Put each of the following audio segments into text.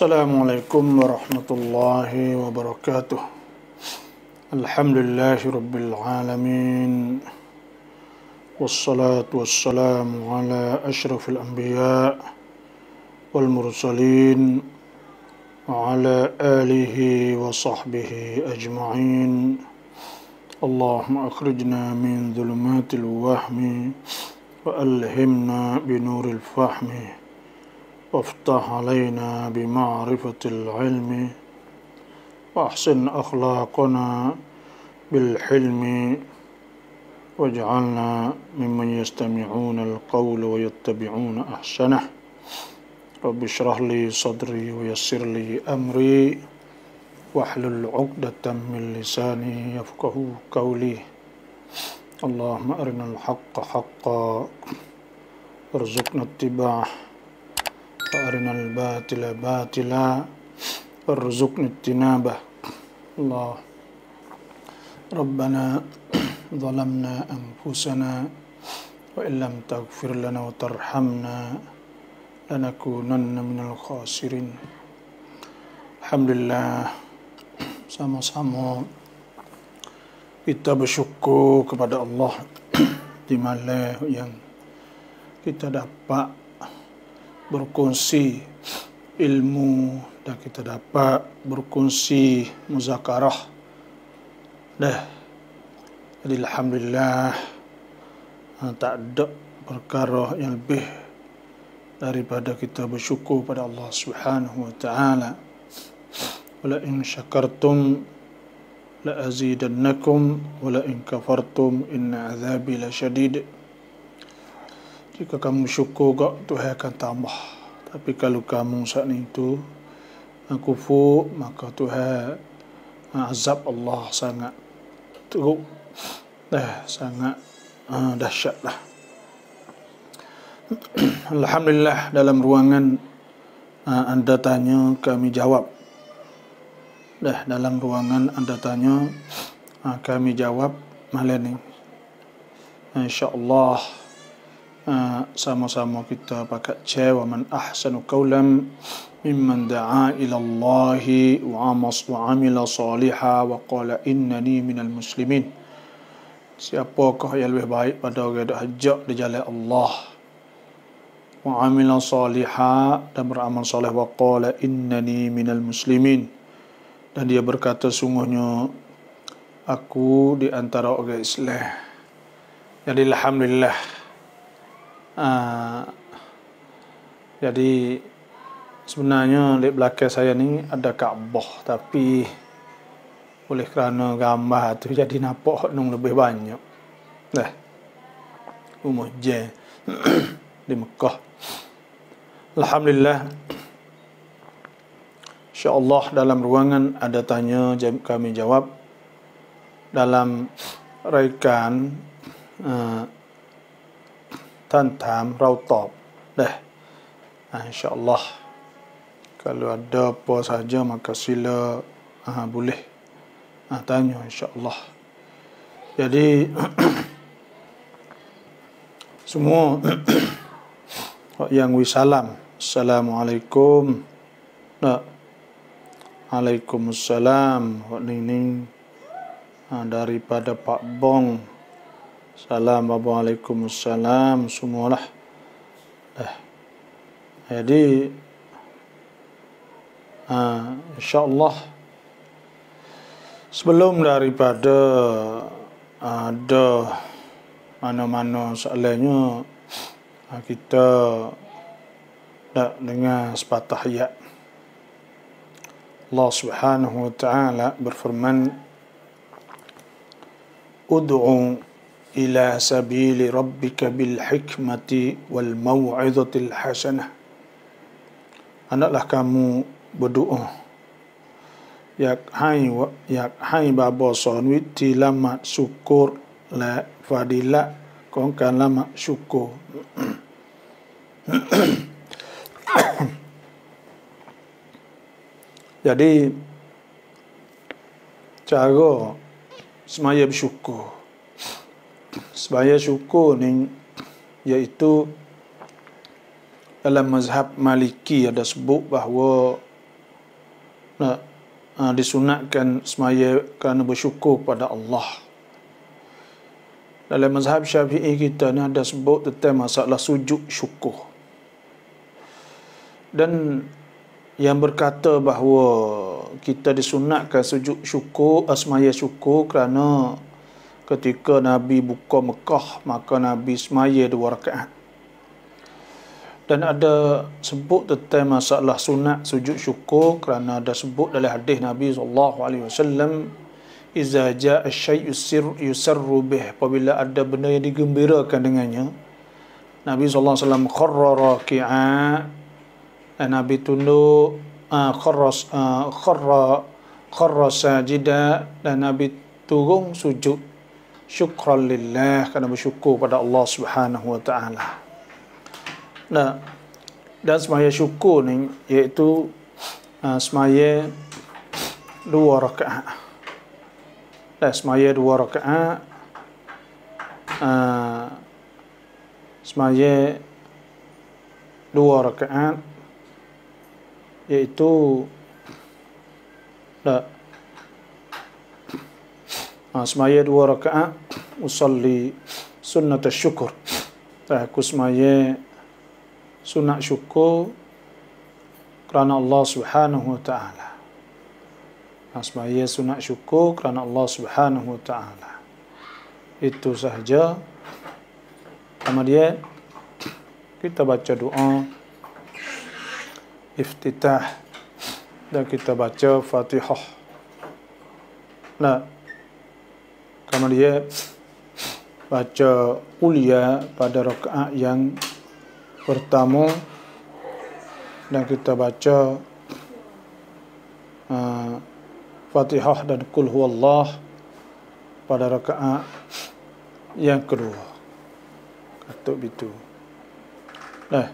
السلام عليكم ورحمة الله وبركاته الحمد لله رب العالمين والصلاة والسلام على أشرف الأنبياء والمرسلين وعلى آله وصحبه أجمعين اللهم أخرجنا من ظلمات الوهم وألهمنا بنور الفهم وافتح علينا بمعرفة العلم وأحسن أخلاقنا بالحلم واجعلنا ممن يستمعون القول ويتبعون أحسنه رب اشرح لي صدري ويسر لي أمري واحلل عقدة من لساني يفقه قولي اللهم أرنا الحق حقا وارزقنا اتباعه أرنا الباطل باطلا وارزقنا اجتنابة الله ربنا ظلمنا أنفسنا وإن لم تغفر لنا وترحمنا لنكونن من الخاسرين الحمد لله سامو سامو kita bersyukur kepada Allah di malam yang kita dapat berkongsi ilmu dan kita dapat berkongsi muzakarah. Dah. Jadi alhamdulillah ha, tak ada perkara yang lebih daripada kita bersyukur pada Allah Subhanahu wa taala. Wala in syakartum la azidannakum wala in kafartum in azabila la syadid. Jika kamu syukur kau, Tuhan akan tambah. Tapi kalau kamu saat itu kufur, maka Tuhan ah, azab Allah sangat teruk. Eh, sangat uh, ah, dahsyatlah. Alhamdulillah dalam ruangan uh, anda tanya kami jawab. Dah eh, dalam ruangan anda tanya uh, kami jawab malam ini. InsyaAllah Allah Ah, sama-sama kita pakat che wa man ahsanu qawlan mimman da'a ila Allah wa amas wa amila saliha wa qala innani minal muslimin siapakah yang lebih baik pada orang yang hajak di jalan Allah wa amila saliha dan beramal saleh wa qala innani minal muslimin dan dia berkata sungguhnya aku di antara orang Islam jadi alhamdulillah Ah, jadi sebenarnya di belakang saya ni ada Kaabah tapi oleh kerana gambar tu jadi nampak nung lebih banyak. Dah. umur je di Mekah. Alhamdulillah. InsyaAllah dalam ruangan ada tanya kami jawab. Dalam raikan uh, ท่านถามเราตอบได้อินชาอัลลอฮ์ก็เลือเดาภาษาเยอรมันก็สิเลอาบุลิอ่าตานอยู่อินชาอัลลอฮ์ดี ha, ha, semua yang wisalam Assalamualaikum nah. Waalaikumsalam Wa nining ha, Daripada Pak Bong Salam Assalamualaikum Salam semualah eh. Jadi ha, insya Allah, Sebelum daripada Ada Mana-mana soalannya ha, Kita nak dengar sepatah ya Allah subhanahu wa ta'ala Berfirman Udu'u Ila إلى bil hikmati wal والموعظة hasanah. Anaklah kamu berdoa. Yak hai yak hai babo son witi lama syukur la fadila kong kan lama syukur. Jadi cara semaya bersyukur sebaya syukur ni iaitu dalam mazhab maliki ada sebut bahawa nak ha, disunatkan semaya kerana bersyukur pada Allah. Dalam mazhab syafi'i kita ni ada sebut tentang masalah sujud syukur. Dan yang berkata bahawa kita disunatkan sujud syukur, asmaya eh, syukur kerana ketika Nabi buka Mekah maka Nabi semaya dua rakaat dan ada sebut tentang masalah sunat sujud syukur kerana ada sebut dalam hadis Nabi sallallahu alaihi wasallam iza jaa asy-syai' yusir yusarru bih apabila ada benda yang digembirakan dengannya Nabi sallallahu alaihi wasallam kharra raki'a dan Nabi tunu tunduk ah, ah, kharra kharra sajida dan Nabi turun sujud syukran lillah kerana bersyukur pada Allah Subhanahu wa taala. Nah, dan semaya syukur ni iaitu uh, semaya dua rakaat. Dan semaya dua rakaat uh, semaya dua rakaat iaitu dah Ha, semaya dua raka'ah usalli sunnat syukur eh, aku semaya sunnat syukur kerana Allah Subhanahu wa taala ha, semaya sunnat syukur kerana Allah Subhanahu wa taala itu sahaja kemudian kita baca doa iftitah dan kita baca fatihah nah kerana dia baca ulia pada rakaat yang pertama dan kita baca uh, Fatihah dan Kul Huwallah pada rakaat yang kedua. Katuk itu. Nah,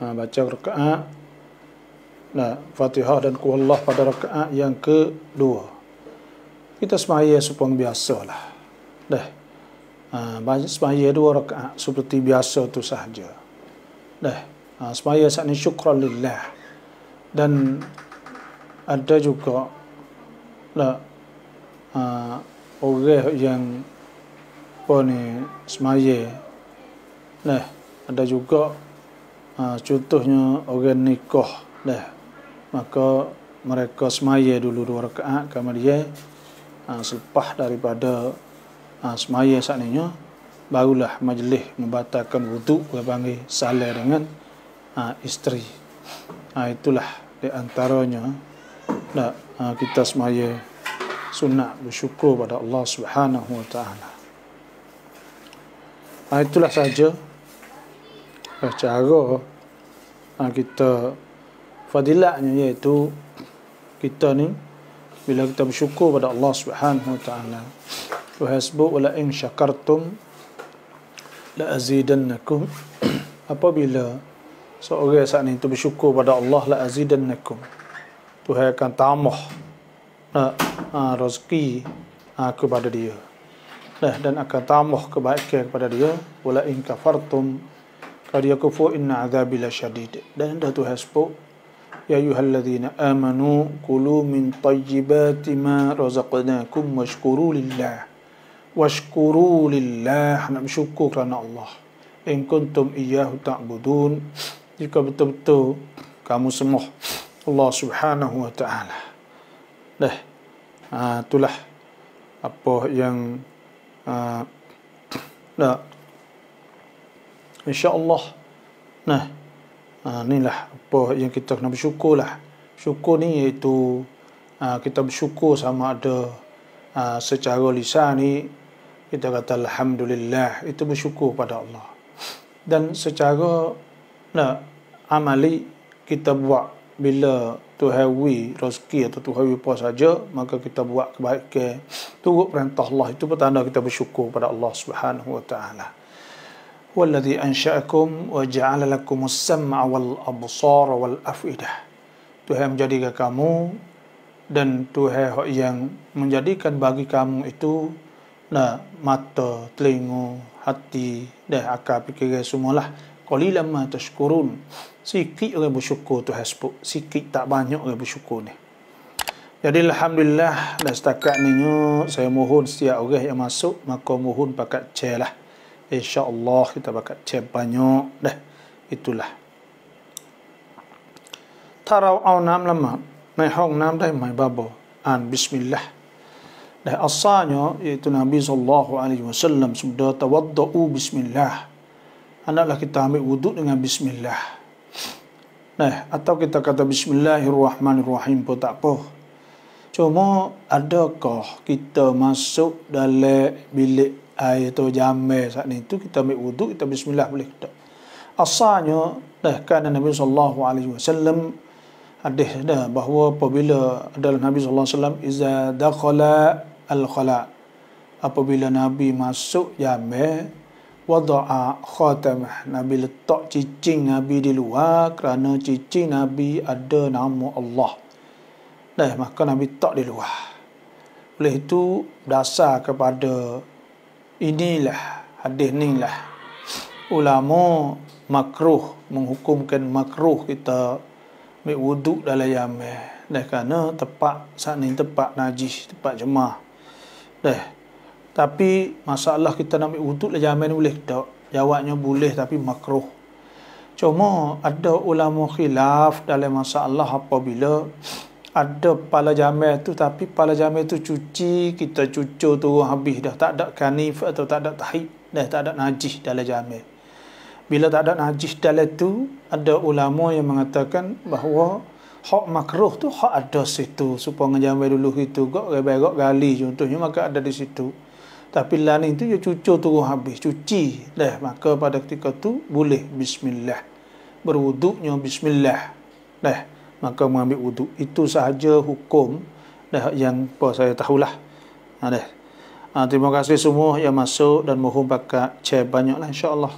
ha, baca rakaat nah, Fatihah dan Kul Huwallah pada rakaat yang kedua kita semaya seperti biasa lah. Dah. Uh, semaya dua rakaat seperti biasa tu sahaja. Dah. Uh, semaya saat ni syukran lillah. Dan ada juga lah uh, orang yang pun semaya. Dah. Ada juga uh, contohnya orang nikah. Dah. Maka mereka semaya dulu dua rakaat kemudian Ha, selepas daripada ha, semaya saatnya barulah majlis membatalkan wuduk orang panggil salah dengan ha, isteri itulah di antaranya nak kita semaya sunat bersyukur pada Allah Subhanahu wa taala. itulah saja cara kita fadilatnya iaitu kita ni bila kita bersyukur pada Allah Subhanahu wa taala wa hasbu wala in syakartum la azidannakum apabila seorang saat itu bersyukur pada Allah la azidannakum Tuhan akan tamah Nah, ha, uh, rezeki uh, kepada dia nah, dan akan tamah kebaikan kepada dia wala in kafartum kalau dia kufur inna azabila syadid dan dah tu sebut يا أيها الذين آمنوا كلوا من طيبات ما رزقناكم واشكروا لله واشكروا لله نعم شكرا الله إن كنتم إياه تعبدون jika betul-betul kamu semua Allah subhanahu wa ta'ala dah uh, itulah apa yang uh, dah insyaAllah nah ha, lah apa yang kita kena bersyukur lah syukur ni iaitu ha, kita bersyukur sama ada ha, secara lisan ni kita kata Alhamdulillah itu bersyukur pada Allah dan secara nak amali kita buat bila tu hawi rezeki atau tu hawi apa saja maka kita buat kebaikan turut perintah Allah itu pertanda kita bersyukur pada Allah Subhanahu wa taala هو الذي أنشأكم وجعل لكم السمع والأبصار والأفئدة Tuhan menjadikan kamu dan Tuhan yang menjadikan bagi kamu itu nah, mata, telinga, hati dan akal fikiran semualah. Qalilam ma tashkurun. Sikit orang bersyukur tu sebut. Sikit tak banyak orang bersyukur ni. Jadi Alhamdulillah dan setakat ni saya mohon setiap orang yang masuk maka mohon pakat celah lah insya Allah kita bakal cek banyak dah itulah tarau au nam lama mai hong nam dai mai babo an bismillah dah asanya yaitu nabi sallallahu alaihi wasallam sudah tawaddu bismillah hendaklah kita ambil wuduk dengan bismillah nah atau kita kata bismillahirrahmanirrahim pun tak apa cuma adakah kita masuk dalam bilik air tu jamai saat ni tu kita ambil wuduk kita bismillah boleh tak asalnya dah kan Nabi sallallahu alaihi wasallam hadis dah bahawa apabila dalam Nabi sallallahu alaihi wasallam iza dakhala al khala apabila Nabi masuk jamai wada'a khatam Nabi letak cicing Nabi di luar kerana cicing Nabi ada nama Allah dah maka Nabi tak di luar oleh itu dasar kepada inilah hadis ni lah ulama makruh menghukumkan makruh kita ambil wuduk dalam yamir eh. dah kerana tepat saat ni tepat najis tepat jemaah dah tapi masalah kita nak ambil wuduk dalam yamir ni boleh tak jawabnya boleh tapi makruh cuma ada ulama khilaf dalam masalah apabila ada pala jamil tu tapi pala jamil tu cuci kita cucu tu habis dah tak ada kanif atau tak ada tahid dah tak ada najis dalam jamil bila tak ada najis dalam tu ada ulama yang mengatakan bahawa hak makruh tu hak ada situ supaya ngejamil dulu itu gok gebek gali contohnya maka ada di situ tapi lain itu ya cucu tu habis cuci dah maka pada ketika tu boleh bismillah berwuduknya bismillah dah maka mengambil wuduk itu sahaja hukum dah yang apa saya tahulah ada ha, ha, terima kasih semua yang masuk dan mohon pakat share banyaklah insyaallah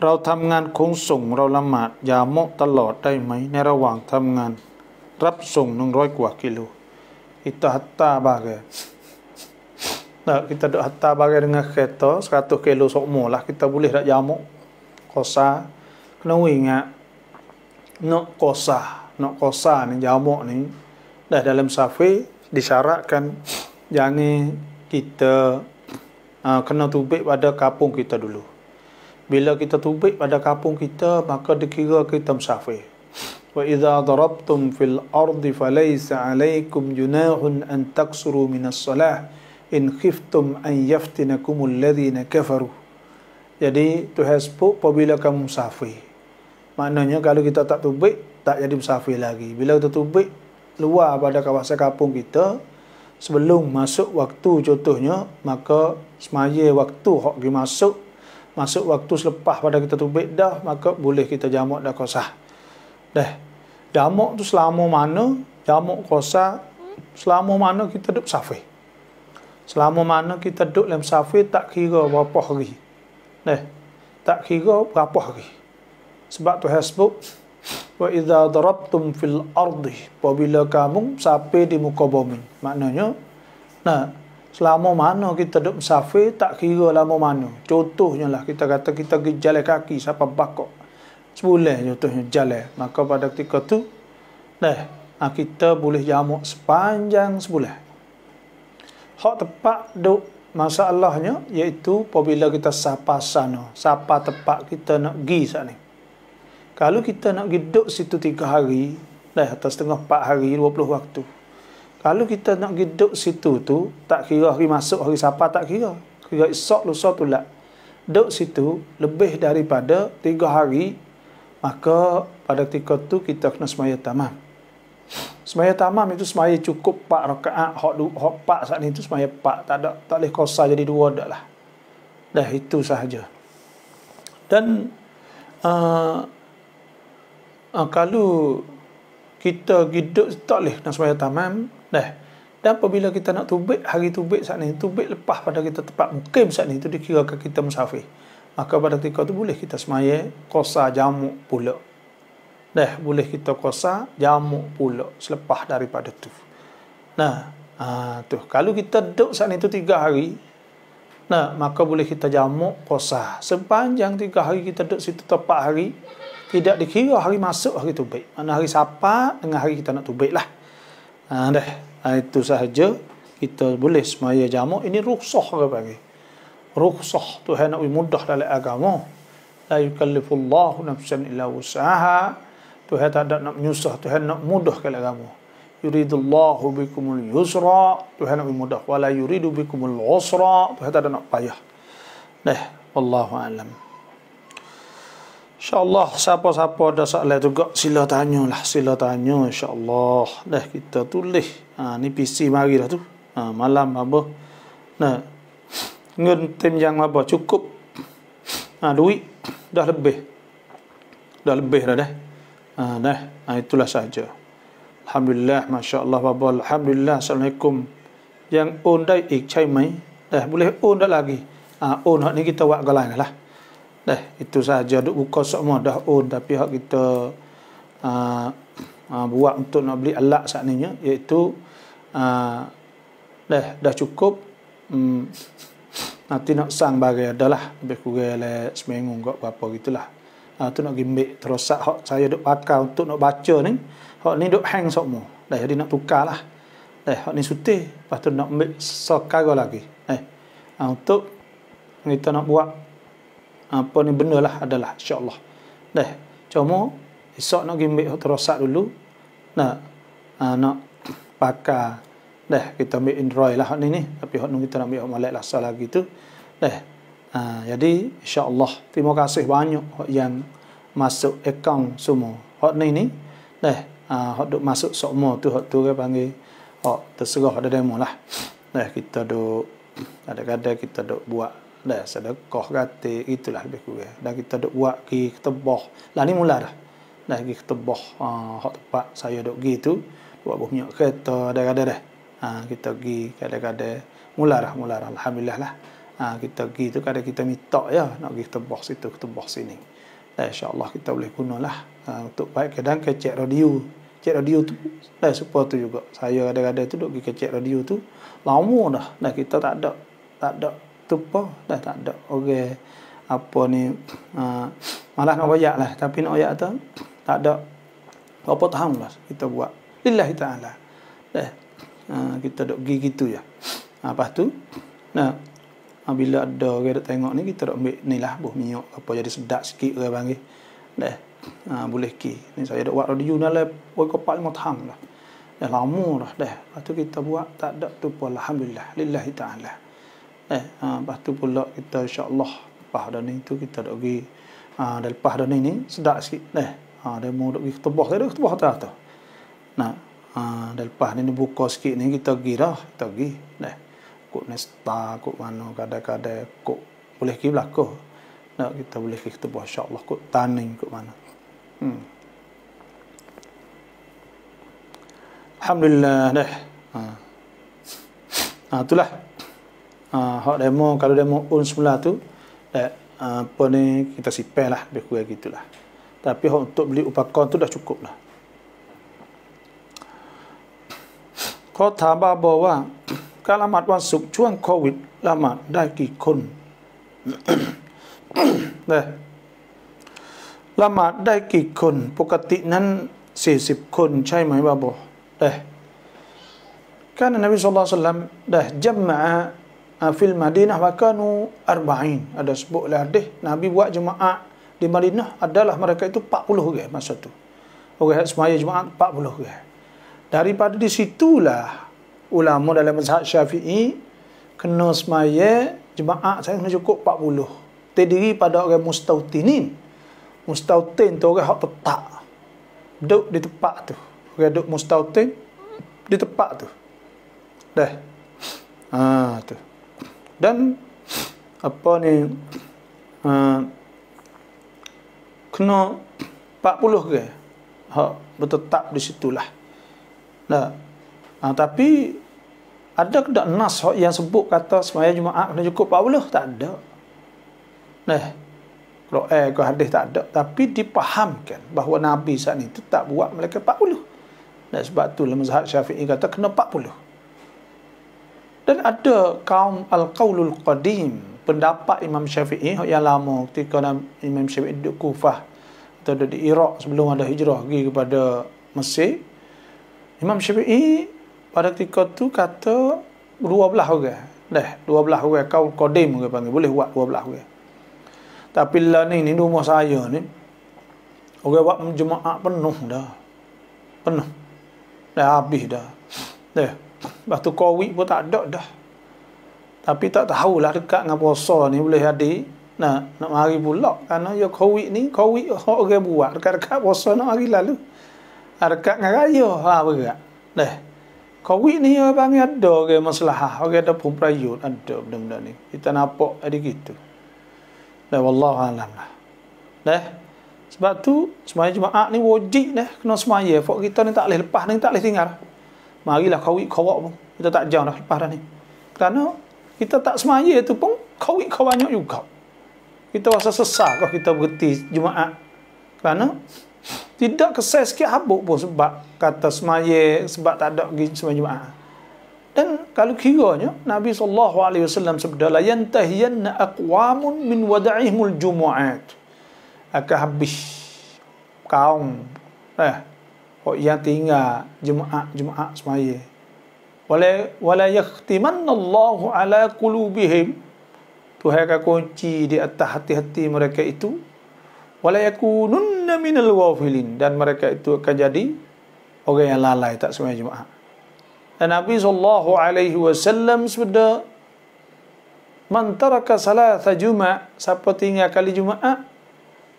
rau tamngan kongsong rau lamat jamok telot dai mai ในระหว่าง tamngan rap song 100 kuah kilo itu hatta bage nah, kita dok hatta bage dengan kereta 100 kilo sokmo lah kita boleh dak jamok kosa kena ingat nak kosa nak kosa ni, jamuk ni, dah dalam safir, disyaratkan jangan kita uh, kena tubik pada kapung kita dulu. Bila kita tubik pada kapung kita, maka dikira kita musafir. Wa idza darabtum fil ardi falaysa alaikum junahun an taksuru minas salah in khiftum an yaftinakum alladhina kafaru. Jadi tu hasbu apabila kamu musafir. Maknanya kalau kita tak tubik, tak jadi musafir lagi. Bila kita tubik luar pada kawasan kampung kita, sebelum masuk waktu contohnya, maka semaya waktu hok pergi masuk, masuk waktu selepas pada kita tubik dah, maka boleh kita jamuk dah kosah. Dah. Jamuk tu selama mana, jamuk kosah, selama mana kita duduk musafir. Selama mana kita duduk dalam musafir, tak kira berapa hari. Dah. Tak kira berapa hari. Sebab tu Facebook wa idza darabtum fil ardi apabila kamu sampai di muka bumi maknanya nah selama mana kita duduk safi tak kira lama mana contohnya lah kita kata kita pergi jalan kaki siapa bakok sebulan contohnya jalan maka pada ketika tu dah nah, ah, kita boleh jamuk sepanjang sebulan hak tepat duk masalahnya iaitu apabila kita sapa sana sapa tepat kita nak pergi sana kalau kita nak hidup situ tiga hari, dah atas tengah empat hari, dua puluh waktu. Kalau kita nak hidup situ tu, tak kira hari masuk, hari siapa, tak kira. Kira esok, lusa, tulak. Duduk situ lebih daripada tiga hari, maka pada tiga tu kita kena semaya tamam. Semaya tamam itu semaya cukup pak rakaat, hok hok pak saat ni itu semaya pak tak ada tak boleh kosa jadi dua dah lah. Dah itu sahaja. Dan uh, uh, kalau kita hidup tak boleh nak semaya tamam dah dan apabila kita nak tubik hari tubik saat ni tubik lepas pada kita tempat mukim saat ni itu dikira ke kita musafir maka pada ketika itu boleh kita semaya kosa jamuk pula dah boleh kita kosa jamuk pula selepas daripada tu nah uh, tu kalau kita duduk saat ni itu tiga hari Nah, maka boleh kita jamuk kosa sepanjang tiga hari kita duduk situ tepat hari tidak dikira hari masuk hari tubik mana hari sapa dengan hari kita nak tubik lah ha, dah ha, itu sahaja kita boleh semaya jamu. ini rukhsah ke bagi rukhsah Tuhan nak mudah dalam agama la yukallifullahu nafsan illa wusaha Tuhan tak nak menyusah Tuhan nak mudah ke agama yuridullahu bikumul yusra Tuhan nak mudah wala yuridu bikumul usra Tuhan tak nak payah dah Wallahu'alam. alam InsyaAllah siapa-siapa ada soalan juga sila tanya lah. Sila tanya insyaAllah. Dah kita tulis. Ha, ni PC mari lah tu. Ha, malam apa. Nah, Ngun tim yang apa cukup. Ha, duit dah lebih. Dah lebih dah dah. Ha, dah. Ha, itulah saja. Alhamdulillah. MasyaAllah. Alhamdulillah. Assalamualaikum. Yang undai ikcai eh, mai. Dah boleh undai lagi. Ha, undai ni kita buat ke lah. Dah, itu sahaja duk buka semua dah own tapi hak kita uh, uh, buat untuk nak beli alat saat ni iaitu uh, ah, dah dah cukup um, nanti nak sang bagi adalah lebih kurang le seminggu kok berapa gitulah. Ah tu nak gimbik terus hak saya duk pakai untuk nak baca ni. Hak ni duk hang semua. Dah jadi nak tukarlah. Eh, hak ni sute, lepas tu nak ambil sokaro lagi. Eh, untuk kita nak buat apa ni benda lah adalah insyaAllah dah cuma esok nak pergi ambil terosak dulu nak uh, nak pakar dah kita ambil Android lah ni ni tapi hot kita nak ambil malak lah salah gitu dah uh, jadi insyaAllah terima kasih banyak yang masuk account semua hot ni ni dah uh, hot duk masuk semua tu hot tu ke panggil hot terserah ada demo lah dah kita duk kadang-kadang kita duk buat dah sedekah gati itulah lebih kurang dan kita dok buat ki ketebah lah ni mula dah dah ki ketebah ha hak tempat saya dok gi tu buat bunyi kereta ada ada dah ha kita gi kada-kada mula dah mula dah alhamdulillah lah ha kita gi tu kada kita minta ya nak gi ketebah situ ketebah sini dan insyaallah kita boleh gunalah ha, ah, untuk baik kadang kecek radio kecek radio tu dan support tu juga saya kada-kada tu dok gi kecek radio tu lama dah dah kita tak ada tak ada tupa dah tak ada orang okay. apa ni uh, ah, malah nak wayak lah tapi nak wayak tu tak ada apa tahan lah kita buat lillahi ta'ala eh, uh, kita dok pergi gitu je ah, lepas tu nah, bila ada orang okay, tengok ni kita nak ambil ni lah buh minyak apa jadi sedap sikit orang panggil dah boleh ki ni saya dok buat radio lah. pokok kopak lima tahun lah dah lama dah dah lepas tu kita buat tak ada tu pun alhamdulillah lillahi ta'ala Eh, ha, lepas tu pula kita insyaAllah lepas dah ni tu kita duduk pergi ha, dan lepas dah ni ni sedap sikit eh, ha, dia mau duduk pergi ketubah dia ketubah atas tu nah, ha, dan lepas ni ni buka sikit ni kita pergi dah kita pergi eh, kot nesta kot mana kadang-kadang kot boleh pergi belakang Nah, kita boleh pergi ketubah insyaAllah kot taning kot mana hmm. Alhamdulillah dah. Ha. Ha, itulah. hak demo kalau demo un semula tu dah apa ni kita sipai lah lebih kurang gitulah tapi hak untuk beli upakan tu dah cukup lah เขาถามบาบอว่าการละหมาดวันศุกร์ช่วงโควิดละหมาดได้กี่คนนะละหมาดได้กี่คนปกตินั้นสี่สิบคนใช่ไหมบาบอได้การนบีสุลต่านได้จำมา Ah, fil Madinah bakanu arba'in. Ada sebutlah deh Nabi buat jemaah di Madinah adalah mereka itu 40 orang masa tu. Orang semaya jemaah 40 orang. Daripada di situlah ulama dalam mazhab Syafi'i kena semaya jemaah saya kena cukup 40. Terdiri pada orang mustautinin. Mustautin tu orang hak tetap. Duduk di tempat tu. Orang duduk mustautin di tempat tu. Dah. Ah ha, tu dan apa ni uh, kena 40 ke hak bertetap di situlah nah uh, ah, tapi ada ke tak nas yang sebut kata semaya jumaat kena cukup 40 tak ada nah kalau eh kalau hadis tak ada tapi dipahamkan bahawa nabi saat itu tak buat mereka 40 dan sebab tu lemah syafi'i kata kena 40 dan ada kaum Al-Qawlul Qadim Pendapat Imam Syafi'i yang lama ketika Imam Syafi'i di Kufah Atau duduk di Iraq sebelum ada hijrah pergi kepada Mesir Imam Syafi'i pada ketika tu kata dua 12 orang Dah, belah orang kau Qadim orang panggil Boleh buat dua belah orang Tapi lah ni, ni rumah saya ni Orang buat jemaah penuh dah Penuh Dah habis dah Dah Lepas tu COVID pun tak ada dah. Tapi tak tahulah dekat dengan puasa ni boleh ada. Nak, nak mari pula. Kerana ya COVID ni, COVID orang buat. Dekat-dekat puasa nak mari lalu. Ha, dekat dengan raya. Ha, berat. Dah. COVID ni orang ya panggil ada orang masalah. Orang ada pun perayut. Ada benda-benda ni. Kita nampak ada gitu. Dah, Wallahu alam lah. Dah. Sebab tu, semuanya jemaah ni wajib dah. Kena semuanya. Fok kita ni tak boleh lepas ni, tak boleh tinggal marilah kawik kawak pun kita tak jauh dah lepas dah ni kerana kita tak semaya tu pun kawik kau juga kita rasa sesak kalau kita berhenti Jumaat kerana tidak kesal sikit habuk pun sebab kata semaya sebab tak ada pergi semaya Jumaat dan kalau kiranya Nabi SAW sabda la yantahiyanna akwamun min wada'ihimul jumu'at akan habis kaum eh Oh, yang tinggal jemaah jemaah semaya wala wala yakhtimanna Allahu ala qulubihim Tuhan akan kunci di atas hati-hati mereka itu wala yakununna minal ghafilin dan mereka itu akan jadi orang yang lalai tak semaya jemaah dan Nabi sallallahu alaihi wasallam sabda man taraka salasa jumaah siapa tinggal kali jumaah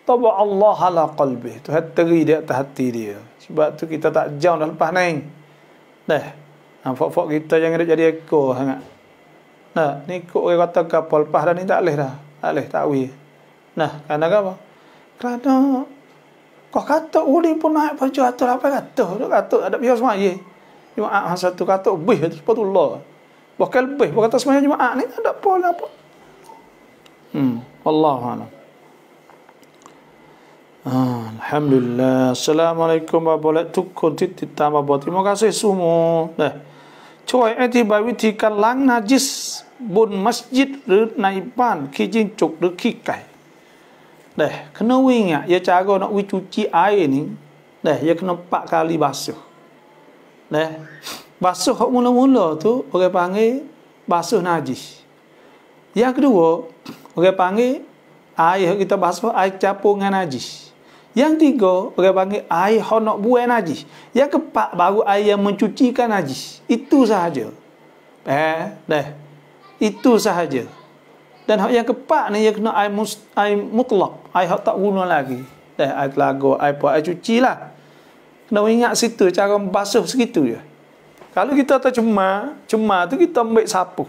tabah Allah ala qalbi Tuhan teri di atas hati dia sebab tu kita tak jauh dah lepas naik. Dah. Nah, fok-fok kita yang ada jadi ekor sangat. Nah, ni ikut orang kata kapal lepas dah ni tak boleh dah. Tak boleh, tak boleh. Nah, kerana apa? Kerana kau kata uli pun naik baju atau apa kata. Dia kata ada pihak semua ye. Jumaat masa tu kata lebih itu sepatu Allah. Bukan lebih. Bukan kata semuanya Jumaat ni tak ada pola apa. Hmm, Allah Allah. Alhamdulillah. Assalamualaikum warahmatullahi wabarakatuh. Tukun titi tambah buat. Terima kasih semua. Nah. ช่วยอธิบายวิธีการล้างนาจิสบนมัสยิดหรือในบ้านขี้จิ้งจกหรือขี้ไก่เด้ขนวิ่งอ่ะยาจาก็นวิจุจีไอนี่เด้ยาขนปะกาลีบาสุเด้บาสุเขามุลมุลตัวโอเคปังเอบาสุนาจิสยาคือว่าโอเคปังเอไอเขาคิดว่าบาสุไอจับปงนาจิส yang tiga, orang panggil air honok buai najis. Yang keempat, baru air yang mencucikan najis. Itu sahaja. Eh, dah. Itu sahaja. Dan yang keempat ni, yang kena air, mus, air mutlak. Air yang tak guna lagi. Dah, air telaga, air buat, air cuci lah. Kena ingat situ, cara basuh segitu je. Kalau kita tercemar, cemar tu kita ambil sapu.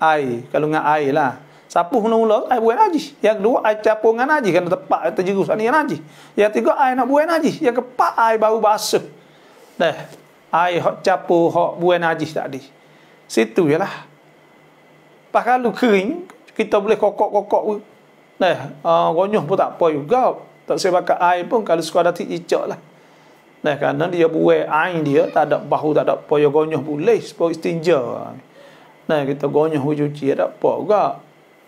Air, kalau dengan air lah. Siapa mula-mula ai buat najis. Yang kedua ai capungan dengan najis kan tepat terjerus ni najis. Yang ketiga ai nak buat najis. Yang keempat ai bau basuh. Dah. Ai hok capo hok buat najis tadi. Situ jelah. Pas kalau kering kita boleh kokok-kokok. Dah. Ah uh, gonyoh pun tak apa juga. Tak sebab ai pun kalau suka ada ticik lah. Nah, kerana dia buat air dia, tak ada bahu, tak ada poyo gonyoh boleh, sebab istinja. Nah, kita gonyoh hujuci, tak apa juga.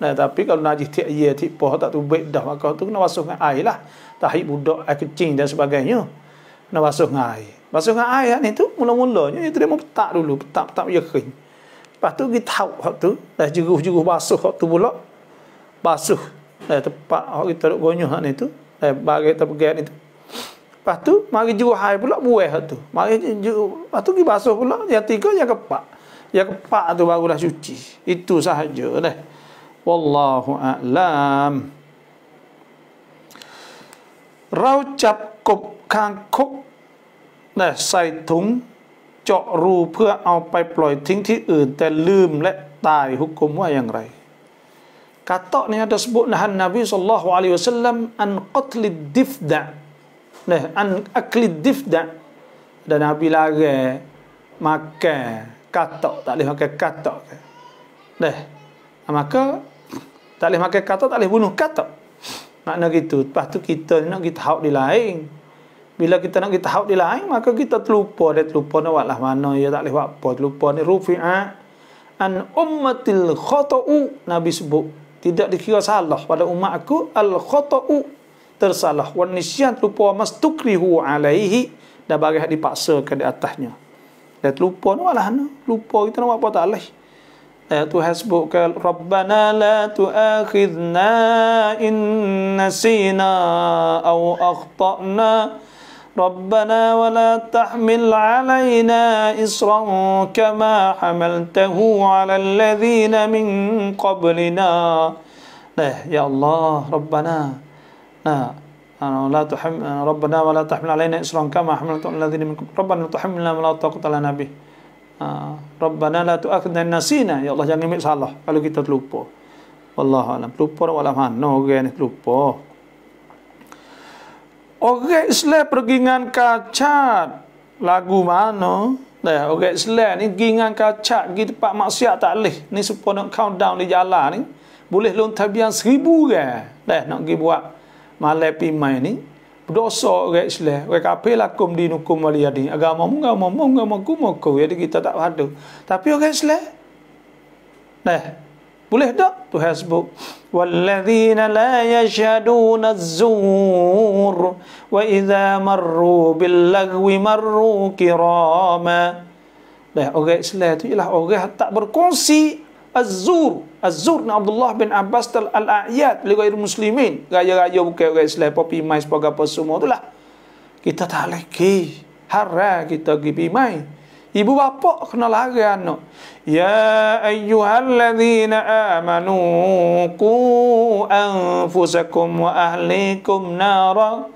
Nah, tapi kalau najis tiak ye tiak poh tak tu baik dah maka tu kena basuh dengan air lah. Tahi budak air kencing dan sebagainya. Kena basuh dengan air. Basuh dengan air lah ni tu mula-mulanya dia terima petak dulu, petak-petak ya kering. Lepas tu kita tahu hak tu, dah jeruh-jeruh basuh hak tu pula. Basuh. Dah tepat hak kita duk gonyoh hak lah ni tu. Eh bagi kita pergi ni Lepas tu mari jeruh air pula buah hak tu. Mari jeruh. Lepas tu kita basuh pula yang tiga yang keempat. Yang keempat tu barulah cuci. Itu sahaja dah. Eh. والله أعلم เราจับกบคางคกนะใส่ถุงเจาะรูเพื่อเอาไปปล่อยทิ้งที่อื่นแต่ลืมและตายฮุกุมว่าอย่างไร Kata ni ada sebut nahan Nabi sallallahu alaihi wasallam an qatli difda. Nah, an akli difda. Dan Nabi larang makan katak tak boleh makan katak. Nah, maka Tak boleh makan kata, tak boleh bunuh kata. Makna gitu. Lepas tu kita nak kita hauk di lain. Bila kita nak kita hauk di lain, maka kita terlupa. Dia terlupa ni lah mana. Ya tak boleh buat apa. Terlupa ni rufi'ah. An ummatil khotu Nabi sebut. Tidak dikira salah pada aku Al khotu tersalah. Wan nisyan terlupa mas tukrihu alaihi. dah bagai dipaksa ke di atasnya. Dia terlupa ni buatlah mana. Lupa kita nak buat apa tak boleh. آيات حسبك ربنا لا تؤاخذنا إن نسينا أو أخطأنا ربنا ولا تحمل علينا إصرا كما حملته على الذين من قبلنا يا الله ربنا لا لا تحمل ربنا ولا تحمل علينا إصرا كما حملته على الذين من قبلنا ربنا تحملنا ولا تقتلنا به Ah, Rabbana la tu'akhdan nasina. Ya Allah jangan ambil salah kalau kita terlupa. Wallahu alam. Terlupa orang wala mana orang ni terlupa. Orang Islam pergi kacat. Lagu mana? Dah, orang Islam ni pergi dengan kacat. Pergi tempat maksiat tak boleh. Ni supaya nak countdown di jalan ni. Boleh lontar biar seribu ke? Dah, nak pergi buat malam pimai ni berdosa orang Islam. Orang kafir lakum dinukum wali adi. Agama mu agama mu agama ku mu ku. Jadi kita tak padu. Tapi orang Islam. Nah. Boleh tak? tu sebut. Walladzina la yashaduna zuhur. Wa iza marru bil lagwi marru kirama. Nah, orang Islam tu ialah orang tak berkongsi. Az-Zur. Az-Zur ni Abdullah bin Abbas tal al-A'yad. Beli kaya muslimin. gaya-gaya bukan orang Islam. Popi mai sebagai apa semua tu lah. Kita tak lagi. Hara kita pergi pimai. Ibu bapa kena lari anak. Ya ayyuhalladzina amanu ku anfusakum wa ahlikum nara.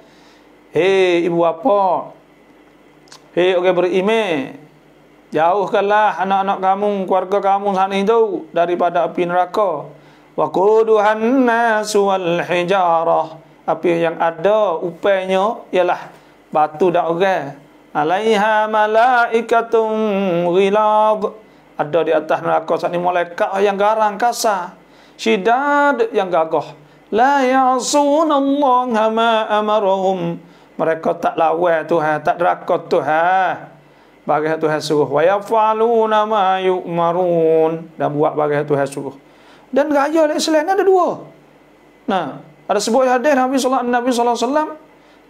Hei ibu bapa. Hei orang okay, beriman. Jauhkanlah anak-anak kamu, keluarga kamu sana itu daripada api neraka. Wa quduhan nasu wal hijarah. Api yang ada upainya ialah batu dak orang. Alaiha malaikatum ghilaz. Ada di atas neraka sana ni malaikat yang garang kasa. Syidad yang gagah. La ya'sun Allah ma amarahum. Mereka tak lawan Tuhan, tak derakot Tuhan bagai Tuhan suruh wa yafaluna ma yumarun dan buat bagai Tuhan suruh dan raya oleh Islam ada dua nah ada sebuah hadis Nabi sallallahu alaihi wasallam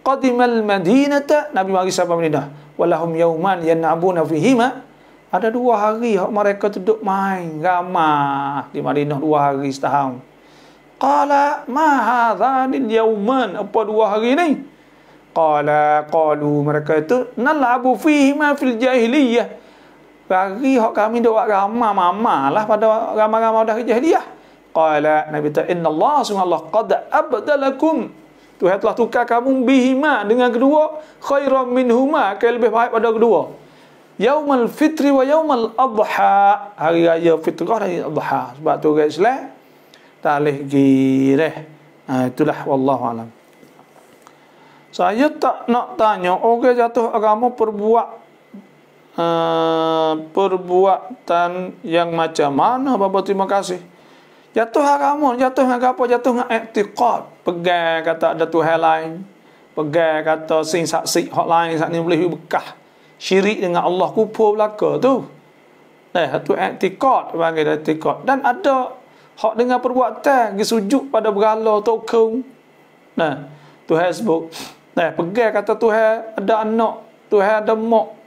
qadimal madinata Nabi mari sampai Madinah walahum yauman yan'abuna fihima ada dua hari mereka duduk main ramah di Madinah dua hari setahun qala ma hadhanil yauman apa dua hari ni Qala qalu mereka tu nalabu fi ma fil jahiliyah. Bagi hak kami dok ramah mamalah pada ramah-ramah dah jahiliyah. Qala Nabi ta inna Allah subhanahu qad abdalakum Tuhan telah tukar kamu bihima dengan kedua khairan huma ke lebih baik pada kedua. Yaumul fitri wa yaumul adha hari raya fitrah dan adha sebab tu orang Islam tak boleh gireh. Ha, itulah wallahu alam saya tak nak tanya orang jatuh agama perbuat uh, perbuatan yang macam mana Bapak terima kasih jatuh agama jatuh dengan apa jatuh dengan etikot pegang kata ada tu lain pegang kata sing saksi hak lain sak ni boleh bekah syirik dengan Allah kupur belaka tu eh tu etikot panggil etikot dan ada hak dengan perbuatan gi sujud pada berhala tokong nah tu Facebook Eh, pegang kata Tuhan ada anak, Tuhan ada mak.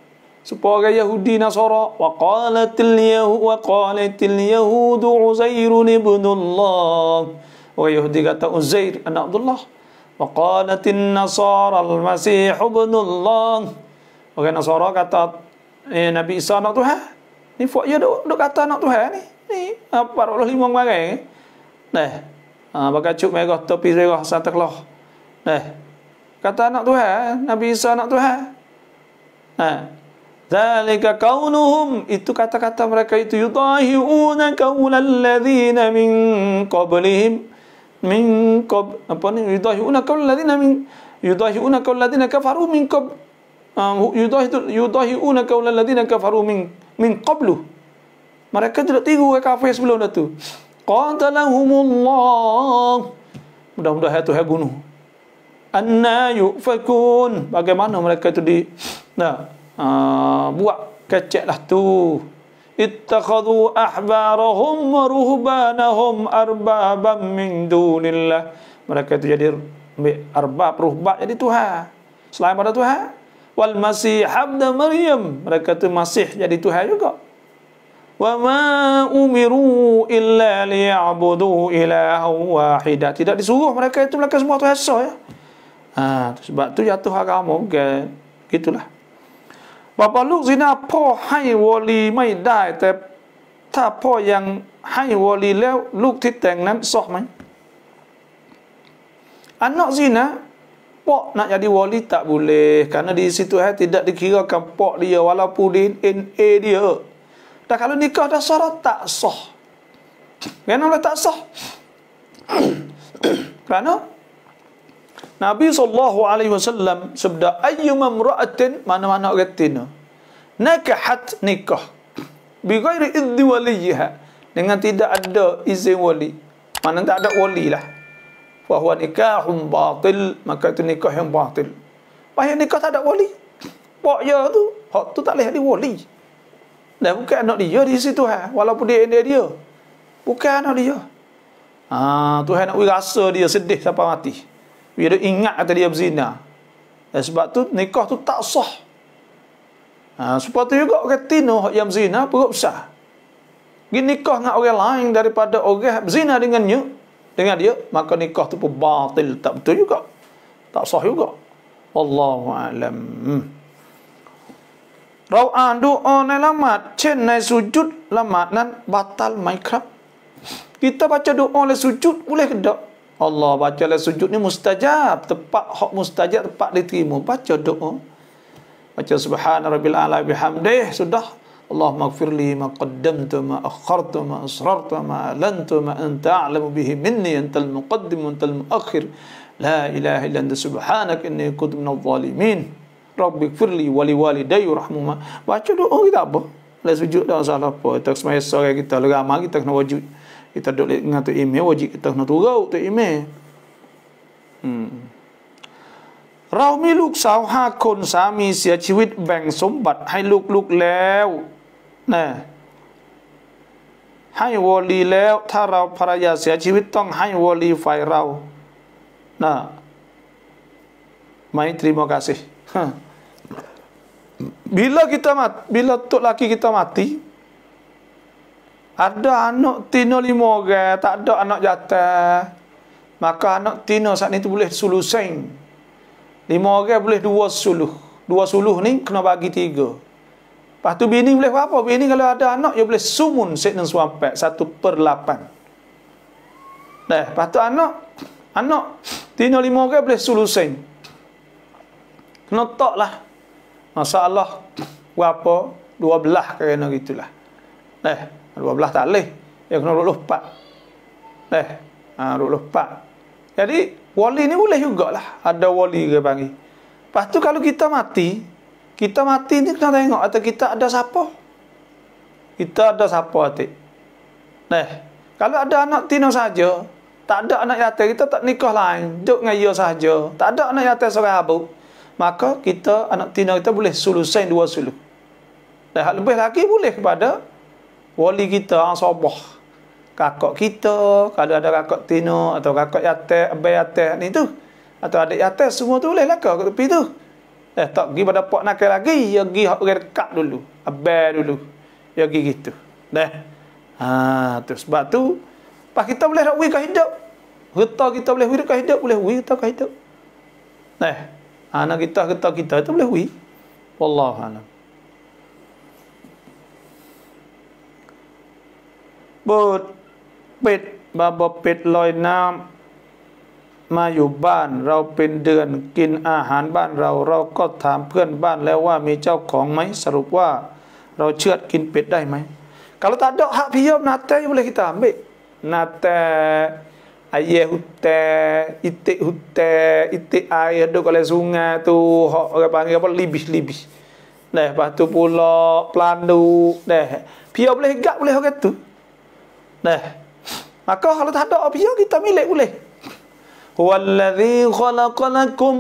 Supaya orang Yahudi Nasara wa qalatil yahud wa qalatil yahud Uzair ibn Allah. Orang Yahudi kata Uzair anak Abdullah. Wa qalatil Nasara al Masih ibn Allah. Orang Nasara kata eh, Nabi Isa anak Tuhan. Ni fuak dia dok kata anak Tuhan ni. Ni 45 ah, kemarin. Nah. Eh, ah bakal cuk merah topi merah Santa Claus. Nah. Eh kata anak Tuhan eh? Nabi Isa anak Tuhan eh? ha zalika kaunuhum itu kata-kata mereka itu yudahiuna kaulal ladzina min qablihim min qab apa ni yudahiuna kaulal ladzina min yudahiuna kaulal ladzina kafaru min qab yudahi ha, yudahiuna kaulal ladzina kafaru min min qablu mereka tidak tahu ke kafir sebelum itu qatalahumullah mudah-mudahan itu hebunuh anna yufakun bagaimana mereka itu di nah uh, buat kecetlah tu ittakhadhu ahbarahum wa ruhbanahum arbabam min dunillah mereka itu jadi ambil arbab ruhbah jadi tuhan selain pada tuhan wal masih habda maryam mereka itu masih jadi tuhan juga wa ma umiru illa liya'budu ilaha wahida tidak disuruh mereka itu mereka semua tuhan esa ya Ha, sebab tu jatuh agama ke. Gitulah. Bapa luk zina po hai wali mai dai te ta po yang hai wali lew luk ti teng nan soh mai. Anak zina po nak jadi wali tak boleh kerana di situ hai eh, tidak dikirakan po dia walaupun di NA dia. Dah kalau nikah dah sah tak sah. Kenapa tak sah? kerana Nabi sallallahu alaihi wasallam sabda ayyuma imra'atin mana-mana gatin nakahat nikah bighairi idzi waliha dengan tidak ada izin wali mana tak ada wali lah bahawa nikahum batil maka itu nikah yang batil bahaya nikah tak ada wali pak ya tu hak tu tak boleh di wali dan lah, bukan anak dia di situ ha walaupun dia dia, dia. bukan anak dia ha, tuhan nak rasa dia sedih sampai mati dia ingat kata dia berzina. Dan sebab tu nikah tu tak sah. Ha, sebab tu juga orang tino yang berzina perut besar. Dia nikah dengan orang lain daripada orang berzina dengannya, dengan dia, maka nikah tu pun batil. Tak betul juga. Tak sah juga. Wallahu alam. Hmm. Rau an doa nai lamat, cen nai sujud lamat nan batal mai Kita baca doa le sujud boleh ke tak? Allah bacalah sujud ni mustajab tepat hak mustajab tepat diterima baca doa baca subhana rabbil ala bihamdih sudah Allah maghfirli ma qaddamtu ma akhartu ma asrartu ma lantu ma anta a'lamu bihi minni antal muqaddim antal muakhir la ilaha illa anta subhanak inni kuntu minal zalimin rabbi gfirli wali wali dayu rahmuma baca doa kita apa lah sujud dah salah apa tak semai sore kita lah ramah kita kena wajud kita duduk dengan tu ime wajib kita kena turau tu ime hmm เรามีลูกสาวห้าคนสามีเสียชีวิตแบ่งสมบัติให้ลูกๆแล้วนะให้วอลีแล้วถ้าเราภรรยาเสียชีวิตต้องให้วอลีฝ่ายเรานะไม่ตรีมกาสิบิลล์กิตามัตบิลล์ตุลักีกิตามัติ ada anak tino lima orang, tak ada anak jatah. Maka anak tino saat ni tu boleh sulusain. Lima orang boleh dua suluh. Dua suluh ni kena bagi tiga. Lepas tu bini boleh apa? Bini kalau ada anak, dia boleh sumun sikna suampak. Satu per lapan. Dah, lepas tu anak, anak tino lima orang boleh sulusain. Kena tak lah. Masa Allah, apa? Dua belah kerana gitulah. Dah, dua belas tak boleh dia kena urut lepak eh ha, urut lepak jadi wali ni boleh jugalah ada wali ke panggil lepas tu kalau kita mati kita mati ni kena tengok atau kita ada siapa kita ada siapa atik eh kalau ada anak tino saja tak ada anak yatim kita tak nikah lain duduk dengan dia saja tak ada anak yatim seorang abu maka kita anak tino kita boleh sulusain dua suluh dan lebih lagi boleh kepada wali kita asabah ah, kakak kita kalau ada kakak tino atau kakak yatek abai yatek ni tu atau adik yatek semua tu boleh lakak ke tepi tu eh tak pergi pada pak nak lagi ya pergi hak orang dekat dulu abai dulu ya pergi gitu dah ha terus sebab tu pas kita boleh nak wirkan hidup Reta kita boleh wirkan hidup boleh wirkan hidup nah anak kita kita kita itu boleh wir wallahu alam ปิดปิดบาบปิดลอยน้ำมาอยู่บ้าน เราเป็นเดือนกินอาหารบ้านเราเราก็ถามเพื่อนบ้านแล้วว่า มีเจ้าของไหมสรุปว่า เราเชื่อกินเป็ดได้ไหมกาลตาดอกหักพิยมนาแต่ยุเลกิตามบินาแต่ไอเยหุเต่อิติหุเต่อิติไอดูกอะไรซุงาตูหอกอะไรปังก็ปลิบิลิบิเนี่ยปัตตุปุโลปลานดูเนี่ยพิยมเลยกะเลยเขาแกตุ Nah. Maka kalau tak ada apa kita milik boleh. Wallazi khalaqalakum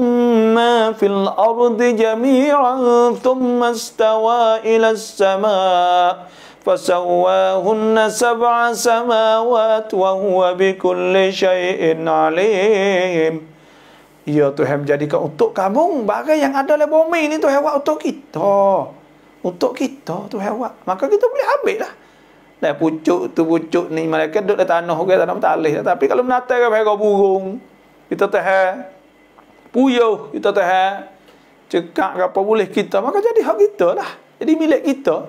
ma fil ardi jami'an thumma istawa ila as-samaa' fasawwahunna sab'a samawat wa huwa bikulli shay'in 'alim. Ya Tuhan menjadikan untuk kamu barang yang ada di bumi ini tu hewan untuk kita. Untuk kita tu hewan. Maka kita boleh ambil lah. Dah pucuk tu pucuk ni mereka duduk di tanah ke tanah talih tapi kalau menata ke kan, bagai burung kita tah puyuh kita tah cekak ke apa boleh kita maka jadi hak kita lah jadi milik kita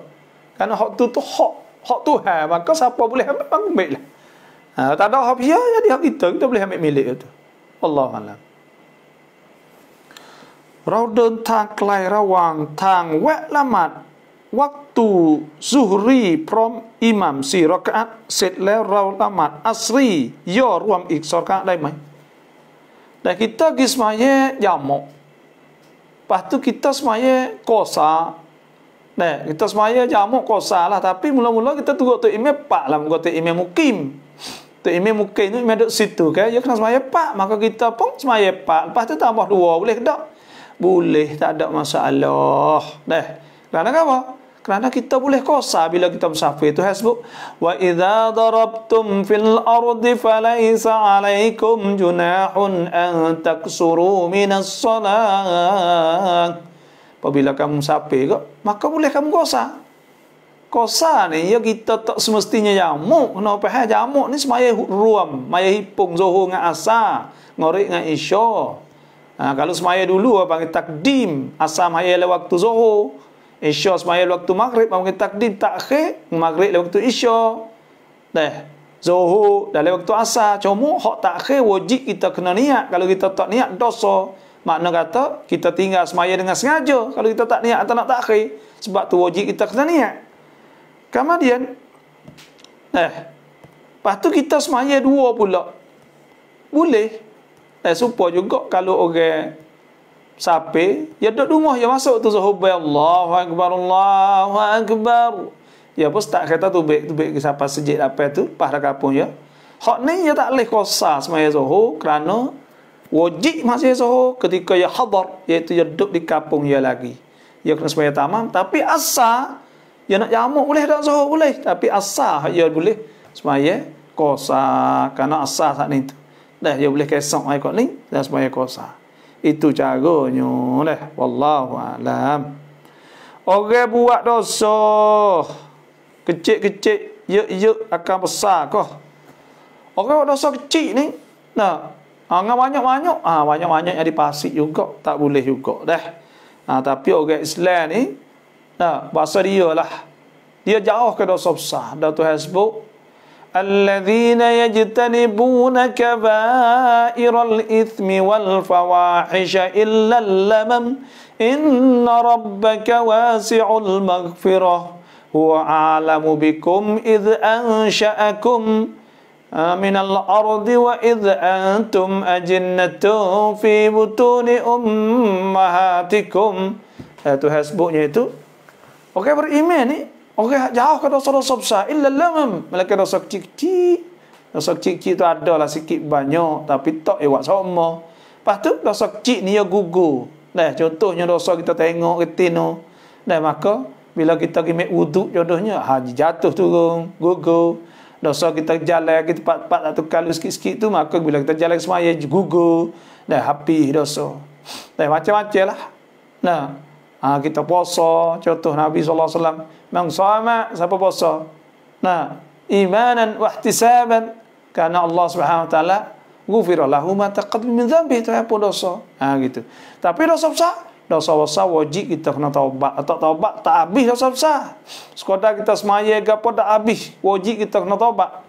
kerana hak tu tu hak hak tu ha maka siapa boleh ambil ambil lah ha, tak ada hak dia jadi hak kita kita boleh ambil milik itu Allah Allah Rau dun tang rawang tang wet lamat waktu zuhri พร้อมอิหมัมสี่รักะเสร็จแล้วเราละหมาดอัสรีย่อรวมอีกสองกะได้ไหมแต่ ya kita กิสมาเยยามุ pastu kita semaya kosa nah kita semaya jamu kosa lah tapi mula-mula kita tunggu tu imam pak lah tunggu imam mukim tu imam mukim tu imam duduk situ kan ya kena semaya pak maka kita pun semaya pak lepas tu tambah dua boleh tak boleh tak ada masalah nah kerana apa kerana kita boleh kosa bila kita musafir itu hasbuk. Wa idza darabtum fil ardi falaysa alaikum junahun an taksuru minas salat. Apabila kamu musafir kok, maka boleh kamu kosa. Kosa ni ya kita tak semestinya jamuk. Kenapa ha jamuk ni semaya ruam, maya hipung zuhur dengan asar, ngorik dengan isya. Ha, kalau semaya dulu apa panggil takdim, asam haya lewat waktu zuhur. Isya semayal waktu maghrib Mereka panggil takdim takhir Maghrib dalam waktu isya Dah Zuhur dalam waktu asar Cuma hak takhir wajib kita kena niat Kalau kita tak niat dosa Makna kata kita tinggal semayal dengan sengaja Kalau kita tak niat atau nak takhir Sebab tu wajib kita kena niat Kemudian dah. Eh, lepas tu kita semayal dua pula Boleh Eh, supaya juga kalau orang sape ya dok rumah ya masuk tu zuhur bay Allah akbar Allahu akbar ya bos tak kata tu baik tu baik siapa sejak apa tu pah dak kapung ya hak ni ya tak leh kosa semaya zuhur kerana wajib masih zuhur ketika ya hadar iaitu ya dok di kapung ya lagi ya kena semaya tamam tapi asa ya nak jamuk boleh dak zuhur boleh tapi asa ya boleh semaya kosa kerana asa saat ni tu dah ya boleh kesok ai kok ni dah semaya kosa itu caranya leh wallahu alam orang buat dosa kecil-kecil yuk-yuk akan besar kah orang buat dosa kecil ni nah ah banyak-banyak, ah ha, banyak-banyak yang dipasi juga tak boleh juga dah. Ha, tapi orang Islam ni, nah bahasa dia lah, dia jauh ke dosa besar. Dah tu sebut الذين يجتنبون كبائر الإثم والفواحش إلا اللمم إن ربك واسع المغفرة هو أعلم بكم إذ أنشأكم آه، من الأرض وإذ أنتم أجنة في بطون أمهاتكم itu hasbuknya itu Okey, okay, ni. Orang yang jauh kata dosa dosa besar. Illa lamam. Mereka dosa kecil-kecil. Dosa kecil-kecil tu adalah sikit banyak. Tapi tak ewak sama. Lepas tu dosa kecil ni ya gugur. Nah, contohnya dosa kita tengok retina. Nah, maka bila kita kimik wuduk jodohnya. Haji jatuh turun. Gugur. Dosa kita jalan lagi pat tempat atau kalau sikit-sikit tu. Maka bila kita jalan semuanya gugur. Nah, happy dosa. Nah, macam-macam lah. Nah, Ha, kita puasa, contoh Nabi saw alaihi wasallam, memang sama siapa puasa. Nah, imanan wa ihtisaban karena Allah Subhanahu wa taala ghufir lahu ma taqaddam min dzambi itu apa dosa. Ha gitu. Tapi dosa besar, dosa besar wajib kita kena taubat. Tak taubat tak habis dosa besar. Sekadar kita semaya ke apa tak habis, wajib kita kena taubat.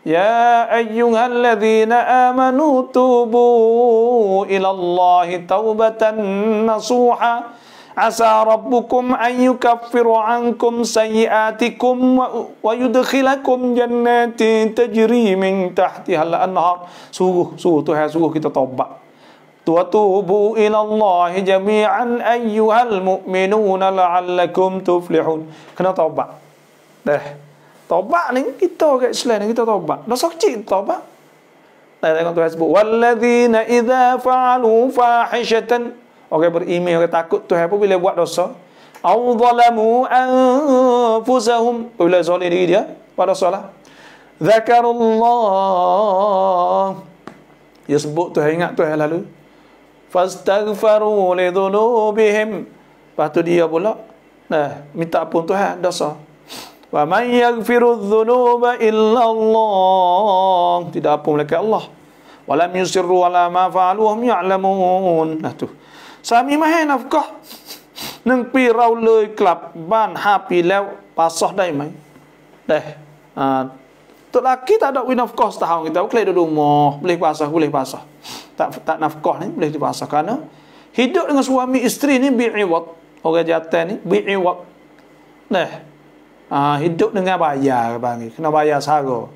Ya ayyuhalladzina amanu tubu ila Allah taubatan nasuha. عسى ربكم أن يكفر عنكم سيئاتكم ويدخلكم جنات تجري من تحتها الأنهار سوه سوه تها سوه كتطبع وتوبوا إلى الله جميعا أيها المؤمنون لعلكم تفلحون كنا طبع ده طبع نين كتو كإسلام نين كتو طبع نصك جين طبع والذين إذا فعلوا فاحشة orang beriman orang takut Tuhan pun bila buat dosa au zalamu anfusahum bila zalim diri dia buat dosa lah zakarullah dia sebut Tuhan ingat Tuhan lalu fastaghfaru li dhunubihim lepas tu dia pula nah minta pun Tuhan dosa wa man yaghfiru dhunuba illa Allah tidak apa melainkan Allah Walam yusirru wala ma fa'alu hum ya'lamun. Nah tu. สามีไม่ให้นะก็หนึ่งปีเราเลยกลับบ้านห้าปีแล้วปาซอได้ไหมได้อ่าตลาคิดตัดวินาฟกอสตาหงิตาวเคลดูดูมอบเลปาซอบเลปาซอตักตักนาฟกอนี่บเลปาซอกันนะ hidup dengan suami isteri ni bi iwat orang jantan ni bi iwat nah uh, hidup dengan bayar bang kena bayar sago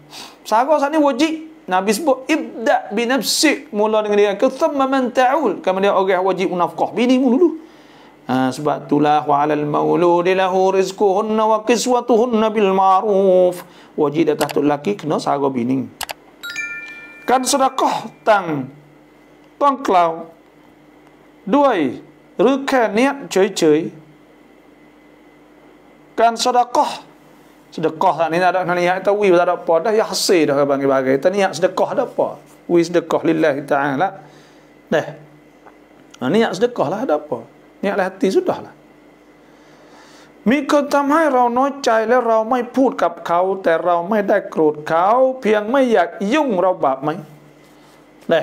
sago sat ni wajib Nabi sebut ibda bi nafsi mula dengan dia kau man taul kamu dia orang wajib nafkah bini mu dulu ha, sebab itulah wa alal maulud lahu rizquhunna wa kiswatuhunna bil ma'ruf wajib datang tak lelaki kena sarah bini kan sedekah tang tang klau duai rukan cuy-cuy kan sedekah sedekah tak ni tak ada niat atau wi tak ada apa dah ya hasil dah bagi-bagi tak niat sedekah ada apa wi sedekah kita taala dah nah, ha, niat sedekah lah ada apa niat lah hati sudah lah มีคนทำให้เราน้อยใจและเราไม่พูดกับเขาแต่เราไม่ได้โกรธเขาเพียงไม่อยากยุ่งเราบาปไหมเด้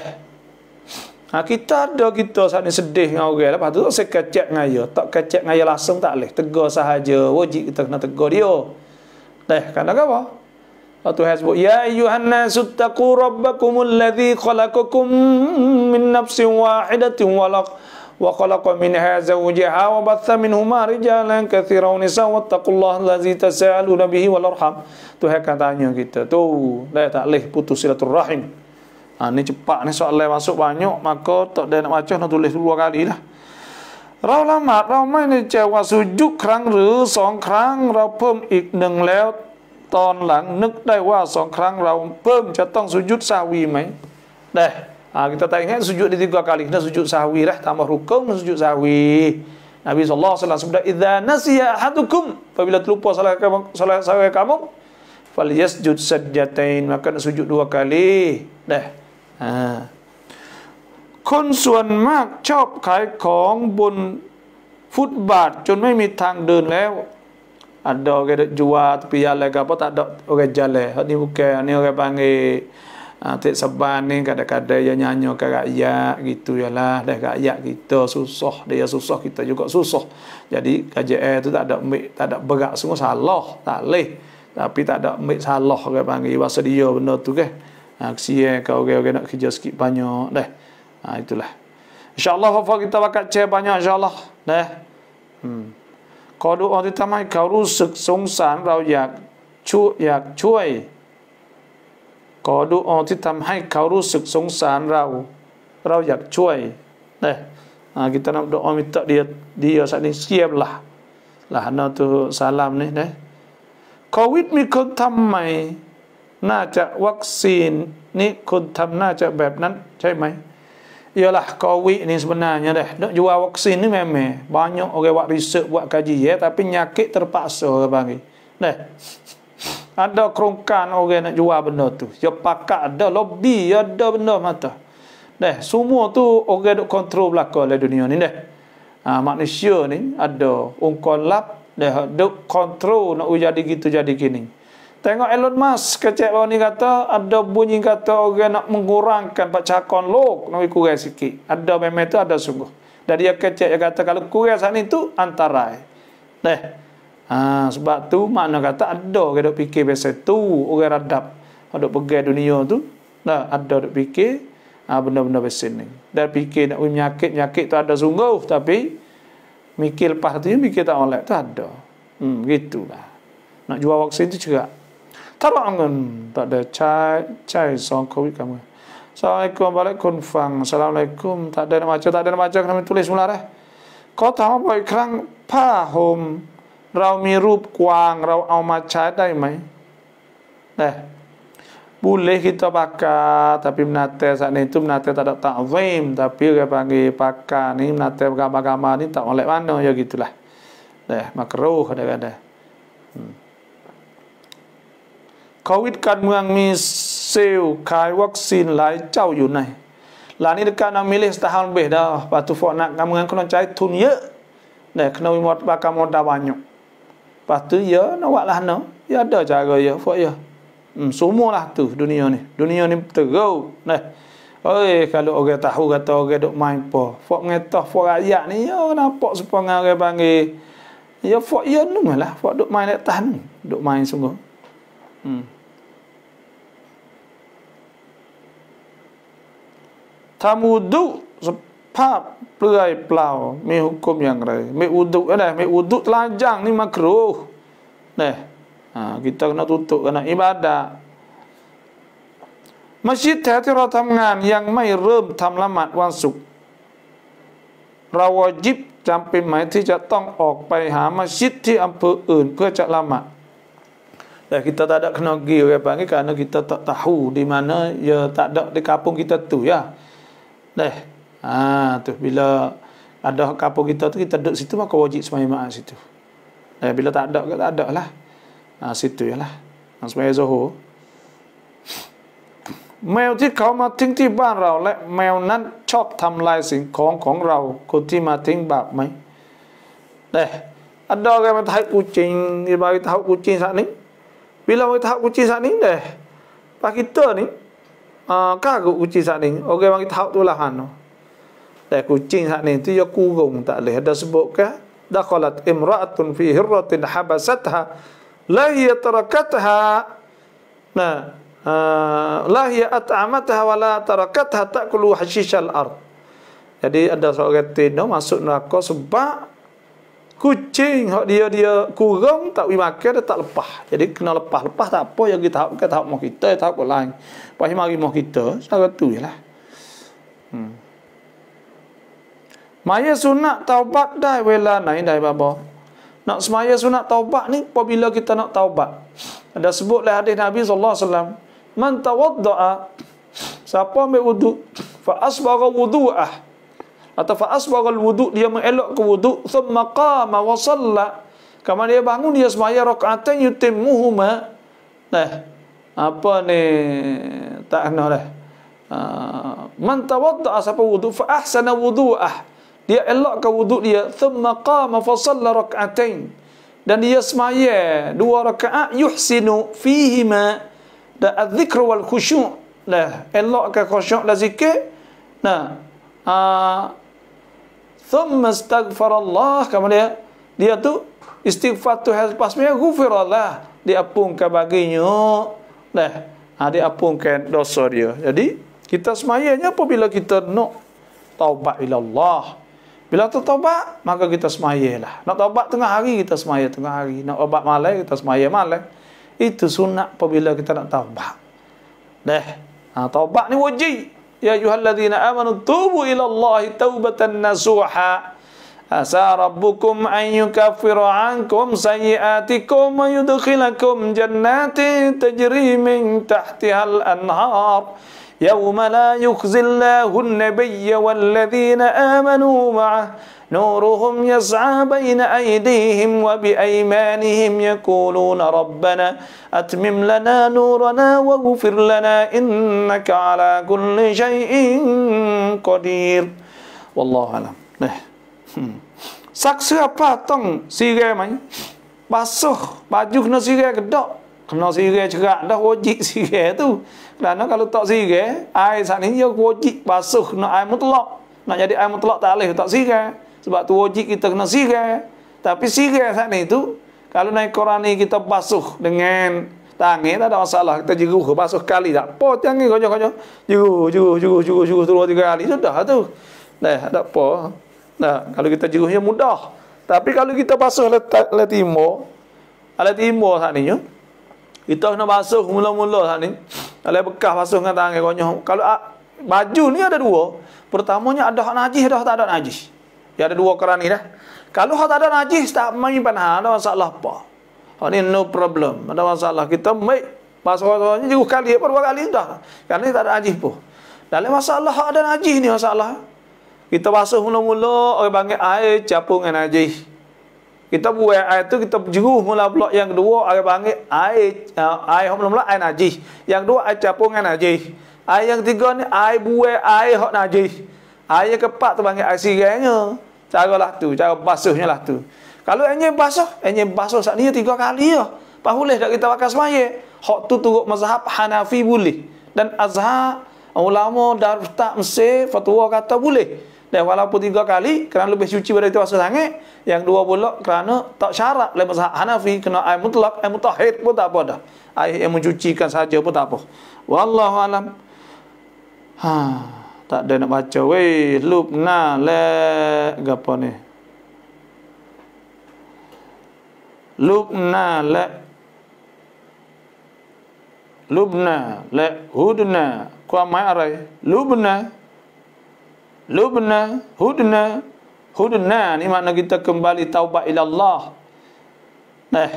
ha, kita ada kita saat ni sedih dengan orang lepas tu tak sekecek dengan dia tak kecek dengan dia langsung tak boleh tegur sahaja wajib kita kena tegur dia tehkanlah gawa. Lalu Tuhan sebut, Ya ayyuhan nasu taku rabbakumul ladhi khalakukum min nafsin wahidatin walak wa khalaqa minha zawjaha wa batha minhuma rijalan kathira wa nisa wa taqullah lazi tasa'aluna bihi wal arham tu hai katanya kita tu dah tak leh putus silaturrahim ha, ni cepat ni soal leh masuk banyak maka tak ada nak macam nak tulis dua kali lah เราละหมาดเราไม่ในแจวาสุยุคครั้งหรือสองครั้งเราเพิ่มอีกหนึ่งแล้วตอนหลังนึกได้ว่าสองครั้งเราเพิ่มจะต้องสุยุดซาวีไหมได้อ่าคตงสุญูดที่ก็การีนะสุญูดซาวีนะตามรุกมสุญูดซาวีนบีสุลต่านสุดาอิดานาซียะฮัดุคุมฟะบิลัตลุปวะลาสลาสลาสลฟัลยัสจุดสัจจะเตนมาคันสุญูดดัวกาลีเด้อ่าคนส่วนมากชอบขายของบนฟุตบาทจนไม่มีทางเดินแล้วอัดดอกแกจัวตุปยาเลยก็พอตัดดอกโอเคจัลเลยนี่บุกแกนี่โอเคบางเออาเทศบาลนี่กระดกระดยานยานโยกระยากิตุยลาเดกระยากิตุสุสอเดียสุสอ ah, kita juga susah jadi kerja eh itu tak ada mik tak ada bergak semua salah tak leh tapi tak ada mik salah ke panggil wasa dia benda tu ke aksi eh kau ke nak kerja sikit banyak deh ha, itulah insyaallah hafa kita bakat cek banyak insyaallah deh hmm. kau doa tu tamai kau rusuk sungsan rau yak cu yak cuai kau doa tu tamai kau rusuk sungsan rau rau yak cuai deh ha, kita nak doa minta dia dia saat ni siap lah lah no tu salam ni deh covid ni kau tamai น่าจะวัคซีนนี่คุณทำน่าจะแบบนั้นใช่ไหม ialah COVID ni sebenarnya dah nak jual vaksin ni memang banyak orang buat riset buat kaji ya tapi nyakit terpaksa orang panggil dah ada kerungkan orang nak jual benda tu dia pakat ada lobby dia ada benda mata dah semua tu orang dok kontrol belaka oleh dunia ni dah ha, manusia ni ada ungkolap dah dok kontrol nak jadi gitu jadi gini Tengok Elon Musk kecek bawah ni kata ada bunyi kata orang nak mengurangkan percakapan log nak kurang sikit. Ada memang tu ada sungguh. Dan dia kecek dia kata kalau kurang sana itu antara. Teh. Ha, sebab tu makna kata ada orang dok fikir biasa tu orang radap dok pegang dunia tu. Nah, ada dok fikir ha, benda-benda biasa ni. Dan fikir nak menyakit nyakit tu ada sungguh tapi mikir lepas tu mikir tak oleh tu ada. Hmm gitulah. Nak jual vaksin tu juga. ถ้าเราเอาเงินตัดเดชใช้ใช้สองโควิดกันมาสวัสดีคุณบาลีคุณฟังสวัสดีคุณตัดเดนมาเจอตัดเดนมาเจอครับมันตุเลสมุลาเร่ขอถามบ่อยครั้งผ้าห่มเรามีรูปกวางเราเอามาใช้ได้ไหมเนี่ยบุลเลคิตปากกาแต่พิมนาเตสันนี้ตุมนาเตตัดตัดเวมแต่พิวกับางีปากกานี่นาเตกับกามานี่ตัดอะไรบ้างเนาะอย่างกิตุล่ะเนี่ยมักรู้เขาได้กันเนี่ยโควิดการเมืองมีเซลล์ขายวัคซีนหลายเจ้าอยู่ใน หลานนี่การนำมิลิสตาฮันเบดาปัตุฟอนักการเมืองคนใช้ทุนเยอะแต่คนมีหมดปากมดดาวันอยู่ปัตุเยอะนวะล้านเนาะยอดเดอจากเยอะฟอเยอะสูงมั่วละตุดุนิยนี่ดุนิยนี่ตึกเก้าเนี่ยเอ้ยคือโอเกต้าฮูกต้าโอเกดุไม่พอฟอเงต้าฟออายะนี่ยอนะปอสปองอะไรบางอย่างยอฟอเยอะนึงเหรอฟอดุไม่เล็ตันดุไม่สูง Mm-hmm. ทำอุดุสภาพเปลือยเปล่าไม่หุกมอย่างไรไม่อุดุอะไรไม่อุดุลาจังนี่มักรูเนี่ย k ต t a k ตุ a ตุ t u น kena i b a d ดะมัสยิดแท้ที่เราทำงานยังไม่เริ่มทำละหมาดวันศุกร์เราวจิบจำเป็นไหมที่จะต้องออกไปหามัสยิดที่อำเภออื่นเพื่อจะละหมาดแต่ kita tak ada kena l g i ya b a g i k a r e n a kita tak tahu di mana ya tak ada di kampung kita tu ya Leh. Ha tu bila ada kapo kita tu kita duduk situ maka wajib sembahyang maat situ. Eh bila tak ada ke tak ada lah. Ha situ jelah. Nak ha, sembahyang Zuhur. Mew ที่เขามาทิ้งที่บ้านเราและแมวนั้นชอบทำลายสิ่งของของเราคนที่มาทิ้งบาปไหมเด้อันดอกแกมาทายกูจริงยี่บ่ายทายกูจริงสักนิดวิลาวิทายกูจริงสักนิดเด้อปากิตเตอร์นี่ Ah, kau kucing sah eh, ni. tu lah hanu. kucing sah ni tu ya tak leh. Ada sebab ke? Dakhalat imra'atun fi habasatha la nah ah, la hiya at'amatha wa la Jadi ada seorang tino masuk neraka sebab kucing hak dia dia kurung tak boleh makan dia tak lepas. Jadi kena lepas-lepas tak apa yang kita tak mau kita orang lain. Pak Cik Mari kita Cara tu je lah hmm. Maya sunat taubat dah wela naik dah babo. Nak semaya sunat taubat ni apabila kita nak taubat. Ada sebut sebutlah hadis Nabi sallallahu alaihi wasallam, man tawaddaa siapa ambil wudu fa asbagha wudu'ah atau fa asbagha wudu dia mengelok ke wudu thumma qama wa shalla. Kemudian dia bangun dia semaya rakaatain yutimmuhuma. Nah, apa ni tak kena lah eh. uh, man tawadda'a siapa wudu fa ahsana wudu'ah dia elakkan wudu dia thumma qama fa salla rak'atain dan dia semaya dua rakaat yuhsinu fihi ma da adzikru wal khusyu' lah elakkan khusyuk la zikir nah uh, thumma astaghfirullah kamu dia dia tu istighfar tu has pasmi ghufrallah diapungkan baginya Dah ha, dia apungkan dosa dia. Jadi, kita semayanya apabila kita nak taubat ila Allah. Bila tu taubat, maka kita semayalah. Nak taubat tengah hari, kita semaya tengah hari. Nak taubat malam, kita semaya malam. Itu sunat apabila kita nak taubat. Dah. Ha, taubat ni wajib. Ya ayuhalladzina amanu tubu ila Allah taubatan nasuha. عسى ربكم أن يكفر عنكم سيئاتكم ويدخلكم جنات تجري من تحتها الأنهار يوم لا يخزي الله النبي والذين آمنوا معه نورهم يسعى بين أيديهم وبأيمانهم يقولون ربنا أتمم لنا نورنا واغفر لنا إنك على كل شيء قدير والله أعلم نعم. Saksi apa tong sirai mai? Basuh baju kena sirai gedak. Kena sirai cerak dah wajib sirai tu. Kerana kalau tak sirai, air saat ini ya wajib basuh kena air mutlak. Nak jadi air mutlak tak boleh tak sirai. Sebab tu wajib kita kena sirai. Tapi sirai saat ini tu, kalau naik Quran ni kita basuh dengan tangan tak ada masalah kita jeruh basuh kali tak apa tangan kocok-kocok jeruh jeruh jeruh jeruh jeruh dua tiga kali sudah tu dah tak apa Nah, kalau kita jeruhnya mudah. Tapi kalau kita basuh alat timur, alat timur sana ni, ya, kita nak basuh mula-mula sana ni, alat bekas basuh dengan tangan konyol. Kalau a, ah, baju ni ada dua, pertamanya ada hak najis, ada tak ada najis. Ya ada dua kerana ni dah. Kalau hak tak ada najis, tak main panah, ada masalah apa. Hak ni no problem, ada masalah. Kita make basuh-basuhnya, jeruh kali, berapa kali dah. Kerana tak ada najis pun. Dalam masalah hak ada najis ni masalah. Kita basuh mula-mula orang panggil air capung najis. Kita buat air tu kita jeruh mula pula yang kedua orang panggil air eh, air hok mula-mula air najis. Yang kedua air capung najis. Air yang tiga ni air buat air hok najis. Air yang keempat tu panggil air sirangnya. Caralah tu, cara basuhnya lah tu. Kalau enye basuh, enye basuh sak dia tiga kali ya. Pak boleh dak kita pakai semaya. Hok tu turut mazhab Hanafi boleh dan azhar ulama Darustak Mesir fatwa kata boleh. Dan walaupun tiga kali kerana lebih suci pada itu puasa sangat, yang dua pula kerana tak syarat lain mazhab Hanafi kena air mutlak, air mutahhir pun tak apa dah. Air yang mencucikan saja pun tak apa. Wallahu alam. Ha, tak ada nak baca. Wei, lup na le gapo ni? Lubna le Lubna le hudna kuamai arai Lubna Lubna, Hudna, Hudna ni makna kita kembali taubat ila Allah. Nah. Eh.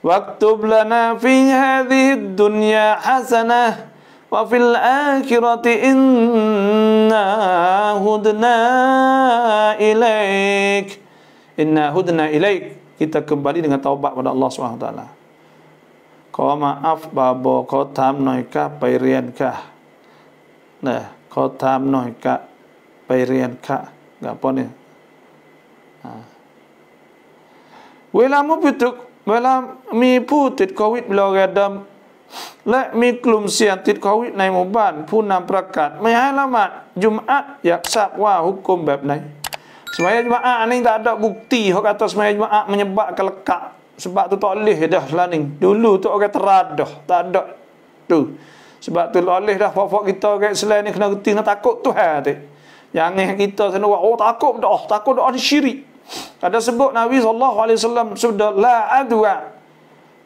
Waktub lana fi hadhihi dunya hasanah wa fil akhirati inna hudna ilaik. Inna hudna ilaik. Kita kembali dengan taubat kepada Allah SWT. Kau maaf babo kau tam noika pairian kah. Nah, kau tam noika ไปเรียนค่ะกับพ่อเนี่ยเวลามุบิตุกเวลามีผู้ติดโควิดโลแกดมและมีกลุ่มเสี่ยงติดโควิดในหมู่บ้านผู้นำประกาศไม่ให้ละหมาดยุมอัดอยากทราบว่าฮุกกลมแบบไหนสมัยจุมอัดนี่ตัดบุกตีฮอกตัสมัยจุมอัดมันยบกะลกะสบตุตอลิฮดะลานิงดูลูตุโอเคตราดดอกตัดตุสบตุลอลิฮดะฟอฟกิตโตเกสเลนิกนักตีนักตะกุตุเฮติ yang kita kena buat, oh takut doa, takut doa ni syirik. Ada sebut Nabi SAW sudah la adwa.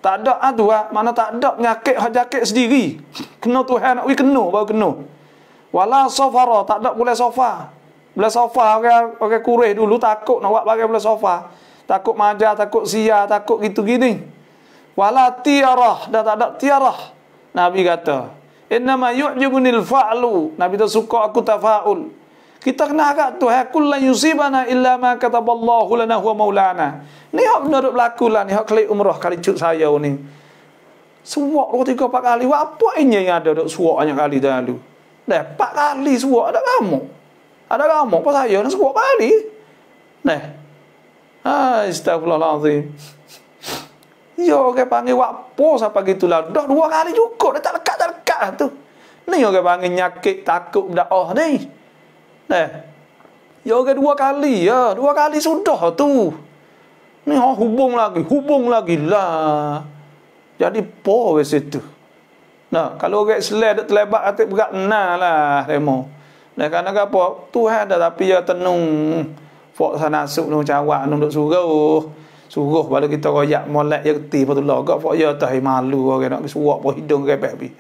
Tak ada adwa, mana tak ada penyakit hajakit sendiri. Kena Tuhan nak we kena, baru kena. Wala sofara, tak ada boleh sofa. Bila sofa, orang, pakai kurih dulu takut nak buat bagai boleh sofa. Takut maja, takut sia, takut gitu gini. Wala tiarah, dah tak ada tiarah. Nabi kata, Innama yu'jibunil fa'lu. Nabi tu suka aku tafa'ul kita kena harap Tuhan kullu yusibana illa ma kataballahu lana huwa maulana. Ni hok menurut berlaku lah ni hok kali umrah kali cuk saya ni. Suwak dua tiga empat kali. Apa ini yang ada dok suwak banyak kali dahulu? Dah empat kali suwak ada kamu. Ada kamu apa saya nak suwak kali. Nah. Ah astagfirullahalazim. Yo ke panggil apa siapa gitulah. Dah dua kali cukup dah tak lekat tak lekat lah tu. Ni orang panggil nyakit takut dah oh ni. Nah, eh, Ya ke dua kali ya, dua kali sudah tu. Ni ha hubung lagi, hubung lagi lah. Jadi po wes itu. Nah, kalau orang Islam ada terlebat atik berat nah lah demo. Nah, kerana apa? Kan Tuhan dah tapi ya tenung. Fok sana sup nung cawak nung duk suruh. Suruh pada kita royak molek ya keti patu lagak fok ya tahi malu orang nak suap pun hidung kepek pi.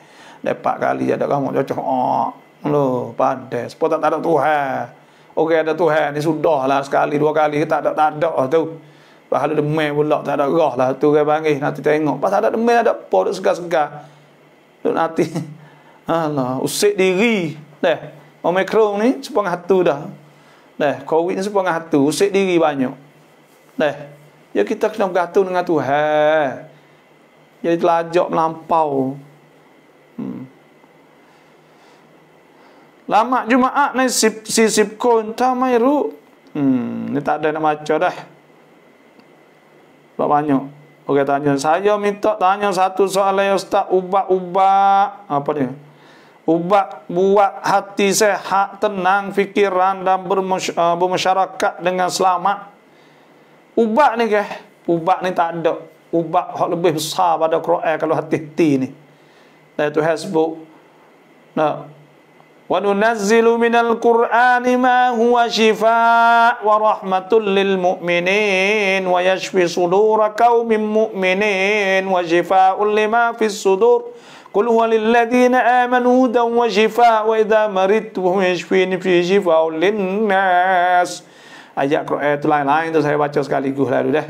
Dapat kali ada kamu cocok. Oh. Loh, pandai. Sebab tak ada Tuhan. Okey ada Tuhan ni lah sekali dua kali tak ada tak ada tu. Pasal ada demen pula tak ada roh lah tu kan panggil nanti tengok. Pasal ada demen ada apa duk segar-segar. Duk nanti. Allah, usik diri. Dah. Omicron ni sepang hatu dah. Dah, COVID ni sepang hatu, usik diri banyak. Dah. Ya kita kena bergantung dengan Tuhan. Jadi telajak melampau. Hmm. Lama Jumaat ni sip sip, sip kon ru. Hmm, ni tak ada nak baca dah. Bapak banyak. Okey tanya saya minta tanya satu soalan ya ustaz ubat-ubat apa dia? Ubat buat hati sehat, tenang fikiran dan eh, bermasyarakat dengan selamat. Ubat ni ke? Ubat ni tak ada. Ubat hak lebih besar pada Quran kalau hati ti ni. Dan itu Facebook. Nah, وننزل من القرآن ما هو شفاء ورحمة للمؤمنين ويشفي صدور قوم مؤمنين وشفاء لما في الصدور قل هو للذين آمنوا هدى وشفاء وإذا مرضت يشفيني في شفاء للناس Ayat Quran lain-lain tu saya baca sekali lalu dah.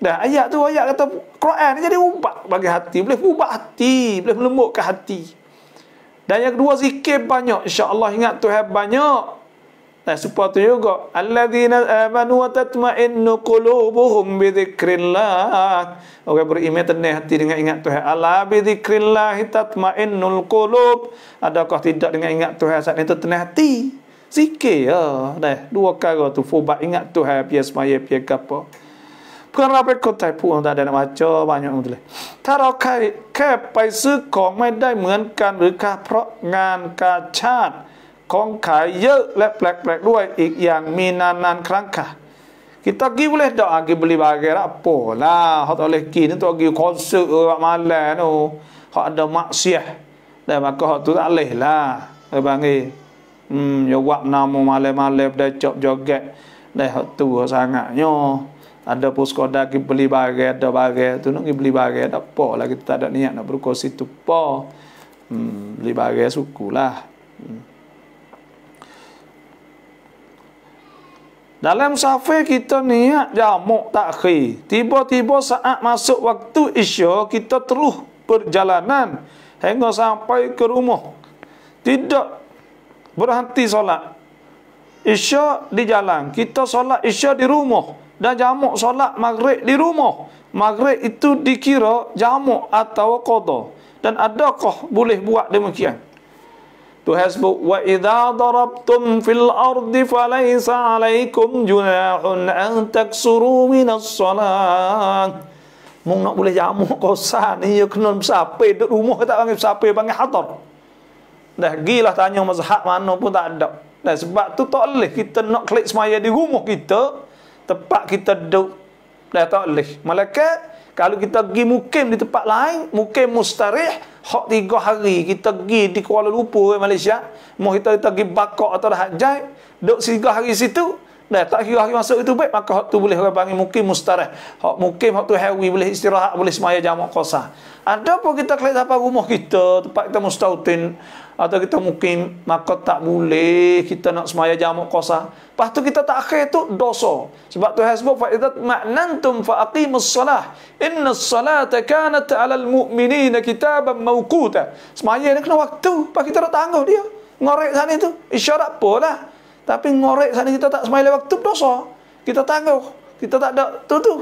Dah ayat tu ayat kata Quran ni jadi ubat bagi hati, boleh ubat hati, boleh melembutkan hati. Dan yang kedua zikir banyak. InsyaAllah ingat Tuhan banyak. Nah, supaya tu juga. Alladzina amanu wa tatma'innu qulubuhum bi dhikrillah. Okay beriman tenang hati dengan ingat Tuhan. Ala bi dhikrillah tatma'innul qulub. Adakah tidak dengan ingat Tuhan saat itu tenang hati? Zikir ya. dua kali tu. Fubat ingat Tuhan. Pia semaya, pia kapal. พื่อนเราไปกดใจผู้อื่นได้านวาจอบางอย่างอุ่นเลยถ้าเราแค่แค่ไปซื้อของไม่ได้เหมือนกันหรือคะเพราะงานกาชาติของขายเยอะและแปลกๆด้วยอีกอย่างมีนานๆครั้งค่ะกิตากิบเลยดอกกิบลีบาเกระปูลาเขาต้องเลยกินตัวกิคอนซื้อมาแล้วเขาอัดมาเสียได้มาก็เขาตัวเลยล่ะเออบางทีอืมยกวัดนามมาเลมาเลบได้จบจบแกได้เขาตัวสางะโย ada pun sekadar kita beli barang ada barang tu nak beli barang tak apa lah kita tak ada niat nak berkos itu apa hmm, beli barang sukulah hmm. dalam safir kita niat jamuk takhir tiba-tiba saat masuk waktu isya kita terus perjalanan hingga sampai ke rumah tidak berhenti solat isya di jalan kita solat isya di rumah dan jamuk solat maghrib di rumah. Maghrib itu dikira jamuk atau qada. Dan adakah boleh buat demikian? Tuhan sebut wa idza darabtum fil ardi falaysa alaikum junahun an taksuru min as-salat. Mung nak boleh jamu kosan ni ya kena sape duduk rumah tak panggil sape panggil hadar. Dah gilah tanya mazhab mana pun tak ada. Dan sebab tu tak boleh kita nak klik semaya di rumah kita tempat kita duduk dah tak leh malaikat kalau kita pergi mukim di tempat lain mukim mustarih hak tiga hari kita pergi di Kuala Lumpur ke eh, Malaysia mau kita kita pergi bakok atau dah hajai duduk tiga hari situ dah tak kira hari masuk itu baik maka hak tu boleh orang panggil mukim mustarih hak mukim hak tu hewi boleh istirahat boleh semaya jamak qasah ada pun kita kelihatan apa rumah kita tempat kita mustautin atau kita mukim Maka tak boleh kita nak semaya jamuk kosa Lepas tu kita tak akhir tu dosa Sebab tu hasbu fa'idat ma'nantum fa'aqimus salah Inna salata kanat alal mu'minina kitabam mawkuta Semaya ni kena waktu Lepas kita tak tangguh dia Ngorek sana tu Isyarat pun lah. Tapi ngorek sana kita tak semaya lewat waktu dosa Kita tangguh Kita tak ada tu tu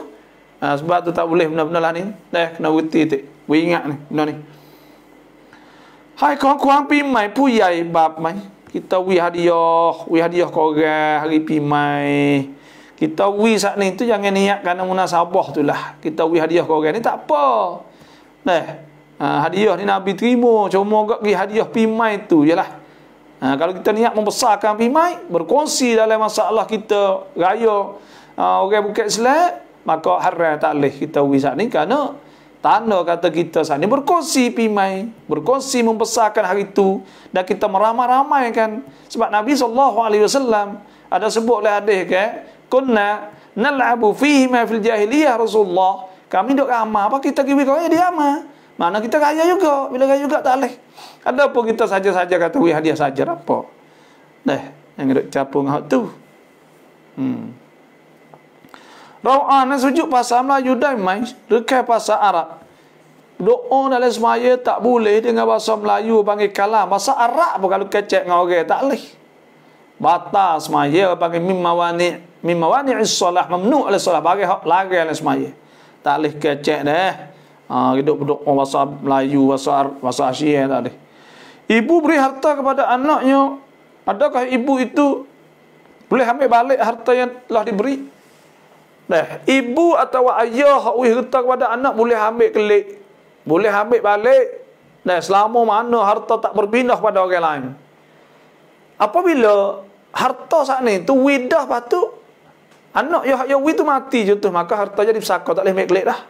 ha, Sebab tu tak boleh benar-benar lah ni Eh kena berhenti tu Beringat ni Benar ni Hai kau kurang pimai puyai bab mai. Kita wi hadiah, wi hadiah kau orang hari pimai. Kita wi saat ni tu jangan niat kerana munasabah tu lah. Kita wi hadiah kau orang ni tak apa. Nah, eh, ha, hadiah ni Nabi terima. Cuma gak gi hadiah pimai tu jelah. Ha, kalau kita niat membesarkan pimai, berkongsi dalam masalah kita raya uh, orang bukan Islam, maka haram tak boleh kita wi saat ni kerana Tanda kata kita sana ini berkongsi pimai. Berkongsi membesarkan hari itu. Dan kita meramai-ramai kan. Sebab Nabi SAW ada sebut oleh hadis ke. Kunna nal'abu fihi fil jahiliyah Rasulullah. Kami duduk ramah. Apa kita kiwi kaya eh, dia ramah. Mana kita kaya juga. Bila kaya juga tak boleh. Ada pun kita saja-saja kata wih hadiah saja. Apa? Dah. Yang duduk capung hak tu. Hmm doa nak sujud pasal Melayu damai dekat pasal Arab doa dalam semaya tak boleh dengan bahasa Melayu panggil kalam bahasa Arab pun kalau kecek dengan orang tak boleh batas semaya panggil mimawani, mimawani mimma wani issalah mamnu ala salah bagi hak lari dalam semaya tak boleh kecek dah ha, hidup berdoa bahasa Melayu bahasa bahasa Asia tak boleh ibu beri harta kepada anaknya adakah ibu itu boleh ambil balik harta yang telah diberi Nah, ibu atau ayah hak wih hutang kepada anak boleh ambil kelik. Boleh ambil balik. Nah, selama mana harta tak berpindah pada orang lain. Apabila harta saat ni tu widah patu anak yo ya hak yo ya wih tu mati je tu maka harta jadi bersaka tak boleh ambil kelik dah.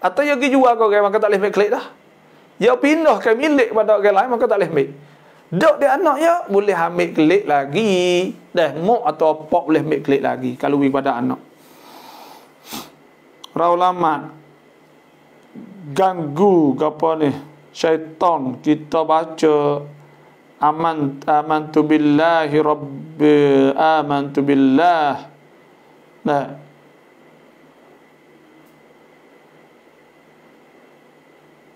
Atau yo ya jual ke orang maka tak boleh ambil kelik dah. Yo pindah ke milik pada orang lain maka tak boleh ambil. Dok dia anak ya boleh ambil kelik lagi. Dah mok atau pok boleh ambil kelik lagi kalau wih pada anak. Para ulama ganggu apa ni? Syaitan kita baca aman amantu billahi rabbi amantu billah. Nah.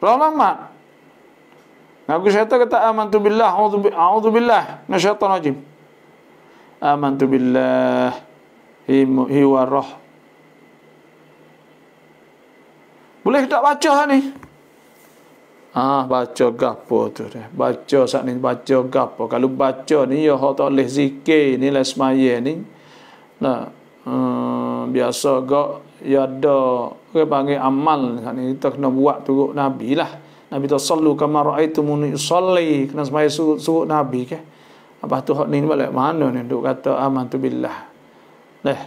Para ulama Aku syaitan kata aman tu billah a'udzu billah min syaitan rajim. Aman tu billah hi hi wa Boleh tak baca ni? Ah baca gapo tu deh, Baca sat ni baca gapo. Kalau baca ni yo ya, hok tak leh zikir ni lah semaya ni. Nah, hmm, biasa gak ya ada orang panggil amal sat ni kita kena buat turut Nabi lah. Nabi tu sallu kama raaitu mun yusalli kena semaya suruh Nabi ke. Apa tu hok ni balik mana ni duk kata amantu billah. Nah,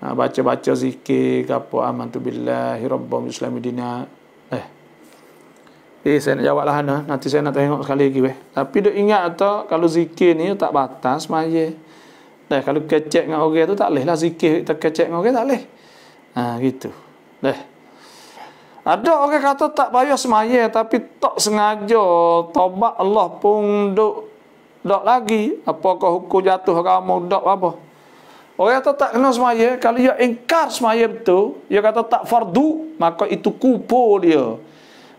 ha, baca-baca zikir ke apa amantu billahi rabbam islami dina eh eh saya nak jawablah lah ha. nanti saya nak tengok sekali lagi weh tapi dia ingat tu kalau zikir ni tak batas maya dah eh, kalau kecek dengan orang tu tak boleh lah zikir tak kecek dengan orang tak leh. ha, gitu dah eh. ada orang kata tak payah semaya tapi tak sengaja tobat Allah pun dok duk lagi apakah hukum jatuh kamu dok apa Orang kata tak kenal semaya, kalau dia engkar semaya betul, dia kata tak fardu, maka itu kubur dia.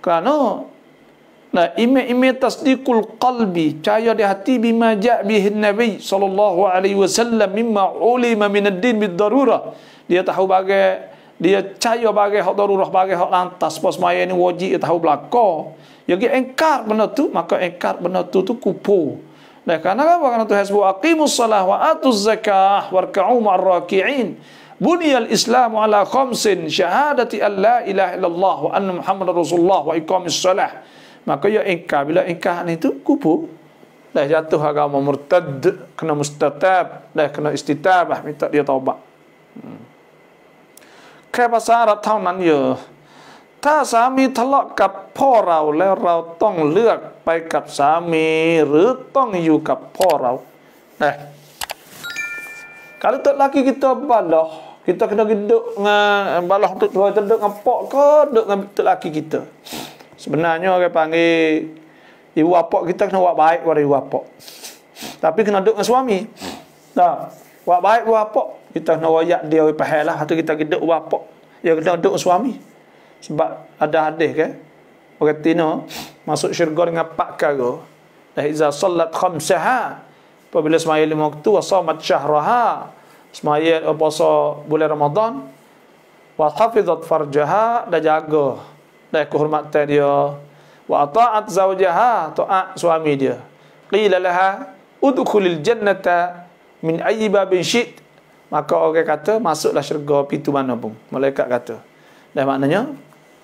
Kerana, nah, ime ime tasdiqul qalbi, cahaya di hati bima ja' bihin Nabi SAW, mimma ulima minad din bid darurah. Dia tahu bagai, dia cahaya bagai hak darurah, bagai hak lantas, pas semaya ini wajib, dia tahu belakang. Jadi engkar benda tu, maka engkar benda tu tu kubur. Nah, karena apa? Karena Tuhan sebut aqimus salah wa atuz zakah warka'u ma'ar raki'in. Buniyal Islam ala khamsin syahadat Allah la ilaha wa an Muhammad Rasulullah wa ikamis salah. Maka ya ingkar bila ingkar ni tu kubur. Dah jatuh agama murtad kena mustatab, dah kena istitabah minta dia taubat. Hmm. Kenapa tahunan ya? ้าสามีทะเลาะกับพ่อเราแล้วเราต้องเลือกไปกับสามีหรือต้องอยู่กับพ่อเรานะ kalau tu laki kita baloh kita kena eh, duduk dengan baloh tu tu duduk dengan pak ke duduk dengan tu laki kita sebenarnya orang panggil ibu kita kena buat baik pada ibu tapi kena duduk suami tak baik ibu kita kena wayak dia oi pahalah tu kita duduk ibu apak dia suami sebab ada hadis ke orang tino masuk syurga dengan empat perkara dah izah sallat khamsaha apabila sembahyang lima waktu wa shamat syahraha sembahyang eh, puasa bulan Ramadan wa hafizat farjaha dah jaga dan kehormatan dia wa ata'at zawjaha taat suami dia qila laha udkhulil jannata min ayyi babin syi't maka orang kata masuklah syurga pintu mana pun malaikat kata dan maknanya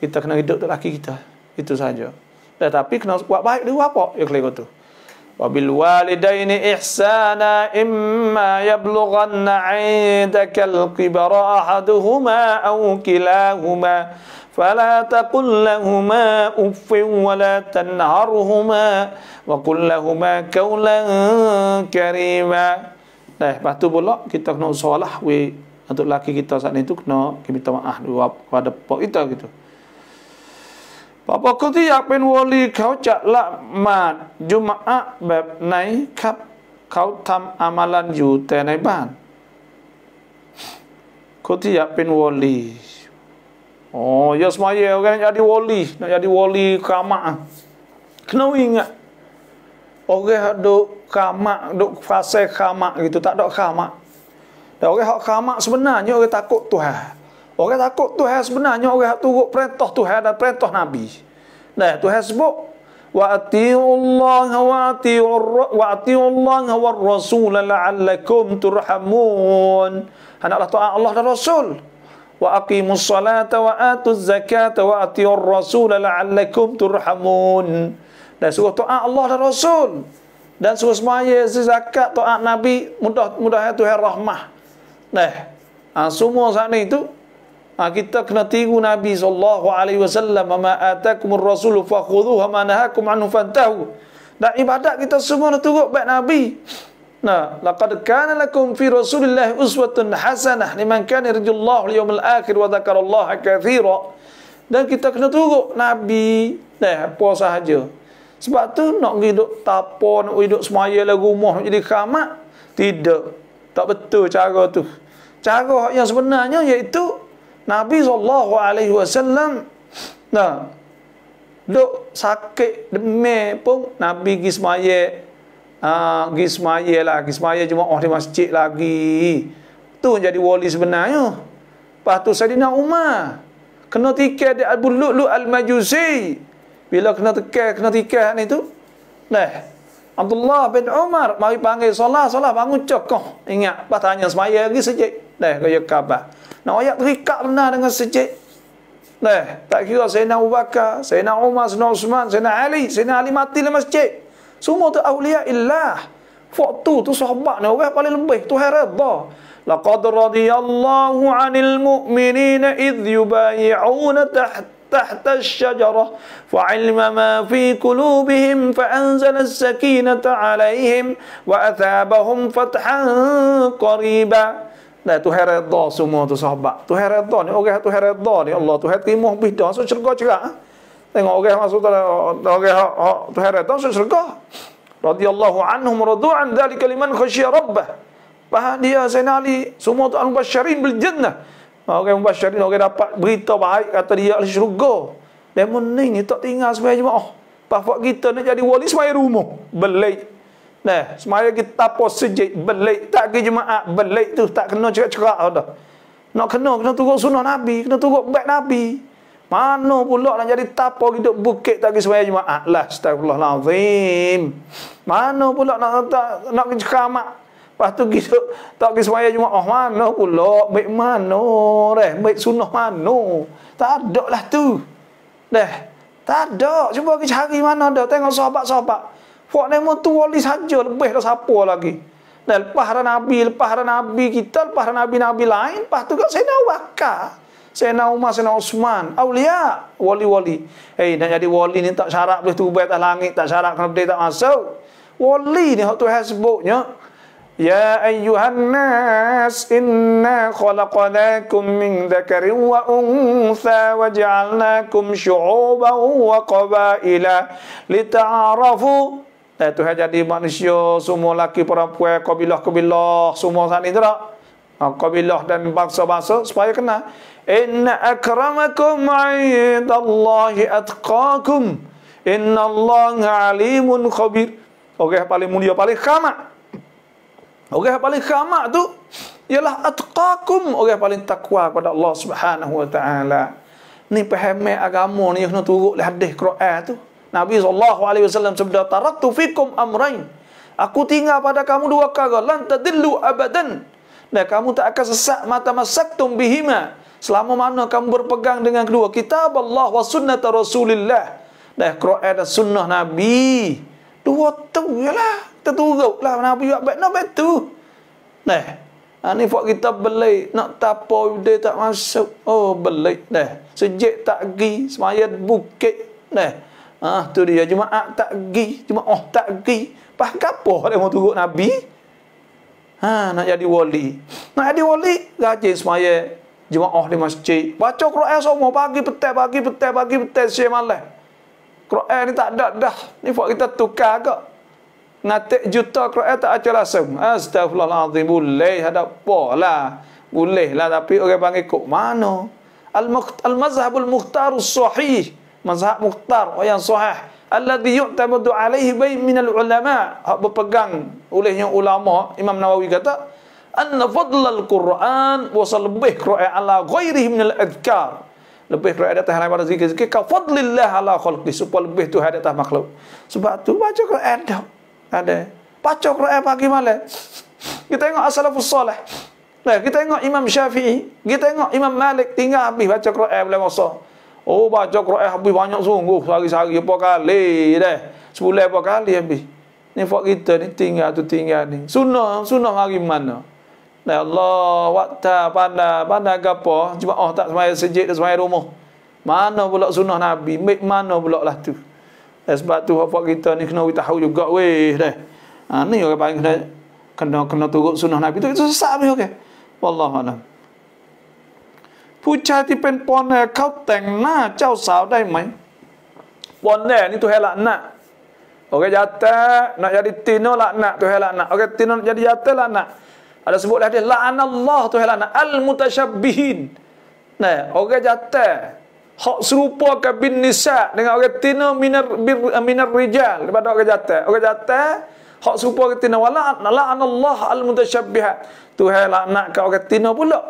kita kena hidup tu laki kita itu saja tetapi eh, kena buat baik dia apa ya kalau tu wabil walidaini ihsana imma yablughanna 'indaka al-kibara ahaduhuma aw kilahuma فلا تقل لهما اف ولا تنهرهما وقل لهما قولا كريما nah patu pula kita kena usahlah we untuk laki kita saat ni tu kena kita maaf dulu pada pak kita gitu บอกว่าคนที่อยากเป็นวอลีเขาจะละมาดยุมะอะแบบไหนครับ เขาทำอามาลันอยู่แต่ในบ้าน คนที่อยากเป็นวอลีโอ้อยอสมาเยลกันอยากดีวอลีอยากดีวอลีคามะคุณวิงอ่ะโอเคดูคามะดูฟาเซคามะกิตุตักดอกคามะแต่โอเคเขากามะสมนานี่โอเคตักกุตัว Orang takut Tuhan sebenarnya orang turut perintah Tuhan dan perintah Nabi. Nah, Tuhan sebut wa atiullaha wa atiur wa atiullaha war rasul la'allakum turhamun. Hendaklah taat Allah dan Rasul. Wa aqimus salata wa atuz zakata wa atiur rasul la'allakum turhamun. Dan suruh taat Allah dan Rasul. Dan suruh semuanya zakat taat Nabi mudah-mudahan Tuhan rahmah. Nah, ha, semua saat itu Ha, kita kena tiru Nabi sallallahu alaihi wasallam ma atakumur rasul fa khudhuha ma nahakum anhu fantahu. Dan ibadat kita semua nak turut baik Nabi. Nah, laqad kana lakum fi Rasulillah uswatun hasanah liman kana yarjullaha al akhir wa dzakara Allah katsira. Dan kita kena turut Nabi. Nah, apa sahaja. Sebab tu nak pergi duduk tapa, nak pergi duduk semayalah rumah, jadi khamat. Tidak. Tak betul cara tu. Cara yang sebenarnya iaitu Nabi sallallahu alaihi wasallam nah duk sakit demam pun Nabi pergi semayak ah pergi semayalah pergi semayak cuma oh di masjid lagi tu jadi wali sebenarnya lepas tu Saidina Umar kena tikai di Abu Lu'lu' al-Majusi bila kena tikai kena tikai ni tu nah Abdullah bin Umar mari panggil solat solat bangun cokoh ingat patanya tanya semayak lagi sejak dah kaya khabar nak ayat terikat benar dengan sejid. Eh, tak kira saya nak Abu saya nak Umar, Sayyidina saya nak Ali, saya nak Ali mati dalam masjid. Semua tu awliya illah. Waktu tu sahabat ni orang paling lebih. tu redha. Laqad radiyallahu anil mu'minina idh yubayi'una taht تحت الشجرة فعلم ما في قلوبهم فأنزل السكينة عليهم وأثابهم فتحا قريبا Nah, tu redha semua tu sahabat. Tu redha ni orang tu redha ni Allah tu hati mu bidah so syurga juga. Ah. Tengok orang masuk dalam orang tu redha so syurga. Radiyallahu anhum radu'an dhalika liman khashiya rabbah. Bah dia Zain semua tu al-basharin bil jannah. Nah, orang mubasharin orang dapat berita baik kata dia ahli syurga. Demun ni ni tak tinggal sebenarnya jemaah. Oh, Pak kita nak jadi wali sebagai rumah. Belai Nah, semaya kita tapo sejik belik tak ke jemaah belik tu tak kena cerak-cerak dah. Nak kena kena turun sunnah Nabi, kena turun baik Nabi. Mana pula nak jadi tapo hidup bukit tak ke semaya jemaah? Lah, astagfirullahalazim. Mana pula nak tak, nak ke ceramah? Lepas tu gitu tak ke semaya jemaah oh, mana pula? Baik mana? Reh, baik sunnah mana? Tak ada lah tu. Dah. Tak ada. Cuba kita cari mana ada. Tengok sahabat-sahabat. Wak nama tu wali saja lebih dah siapa lagi. Dan lepas hari Nabi, lepas hari Nabi kita, lepas hari Nabi-Nabi lain, lepas tu kan saya nak waka. Saya nak Umar, saya nak Osman. Awliya, wali-wali. Eh, hey, nak jadi wali ni tak syarat boleh tu atas langit, tak syarat kena berdiri tak masuk. Wali ni, tu yang sebutnya, Ya ayuhan nas inna khalaqnakum min dhakarin wa untha waj'alnakum syu'uban wa qabaila lita'arafu Eh, Tuhan jadi manusia, semua laki perempuan, kabilah-kabilah, semua sana itu tak? Kabilah dan bangsa-bangsa supaya kena. Inna akramakum indallahi atqakum. Inna Allah alimun khabir. Okey, paling mulia, paling khamak. Okey, paling khamak tu ialah atqakum. Okey, paling takwa kepada Allah Subhanahu Wa Taala. Ni pahamai agama ni, kena turut lah hadis Quran tu. Nabi sallallahu alaihi wasallam sabda taraktu fikum amrain. Aku tinggal pada kamu dua perkara, lan abadan. Dan kamu tak akan sesak mata masaktum bihima. Selama mana kamu berpegang dengan kedua kitab Allah wa sunnah Rasulillah. Dan Quran dan sunnah Nabi. Dua tu jelah. Terturut lah. Nabi buat baik. Nabi tu. Nah. Ini ha, buat kita beli. Nak tapa dia tak masuk. Oh beli. Dah. Sejak tak pergi. Semayat bukit. Dah. Ah, tu dia jemaah tak pergi, cuma oh tak pergi. Pas kapo dia mau turun nabi? Ha, nak jadi wali. Nak jadi wali, rajin semaya oh di masjid. Baca Quran semua pagi petang, pagi petang, pagi petang siang malam. Quran ni tak ada dah. Ni buat kita tukar kak. Ngatik juta Quran tak acara langsung. Astagfirullahalazim. Boleh ada hadapalah. Boleh lah tapi orang panggil kok mana? Al-mazhabul muhtarus sahih mazhab mukhtar oh, yang sahih alladhi yu'tamadu alaihi bain min al-ulama berpegang olehnya ulama Imam Nawawi kata anna fadl al-Quran wa salbih qira'a ala ghairihi min al-adhkar lebih kepada atas halaman zikir-zikir ka fadlillah ala khalqi supaya lebih tu hadat atas makhluk sebab tu baca Quran ada, ada baca Quran pagi malam kita tengok as-salafus Nah, kita tengok Imam Syafi'i, kita tengok Imam Malik tinggal habis baca Quran bila masa. Oh baca Quran habis banyak sungguh sehari-hari berapa kali dah. Sebulan berapa kali habis. Ni fak kita ni tinggal tu tinggal ni. Sunnah, sunnah hari mana? Dan Allah waqta pada pada gapo cuba oh tak sembahyang sejid dan sembahyang rumah. Mana pula sunnah Nabi? Mik mana pula lah tu? Dan eh, sebab tu fak kita ni kena kita tahu juga weh dah. Ha ni orang panggil kena kena kena turut sunnah Nabi tu itu sesak habis okey. Wallahu a'lam. ผู้ชายที่เป็นปอนแอร์เขาแต่งหน้าเจ้าสาวได้ไหมปอนแอร์นี่ตัวเฮละนะโอเคยาเตนะยาดิตินละนะตัวเฮละนะโอเคตินยาดิยาเตละนะอะไรสมมติอะไรละนัลลอฮ์ตัวเฮละนะอัลมุตชับบีนเนี่ยโอเคยาเตฮอกสรูปกับบินนิสะดังโอเคตินมินร์มินร์ริจัลบัดโอเคยาเตโอเคยาเตฮอกสรูปกับตินวะละนัลละนัลลอฮ์อัลมุตชับบีฮะตัวเฮละนะก็โอเคตินอ่ะบุลล์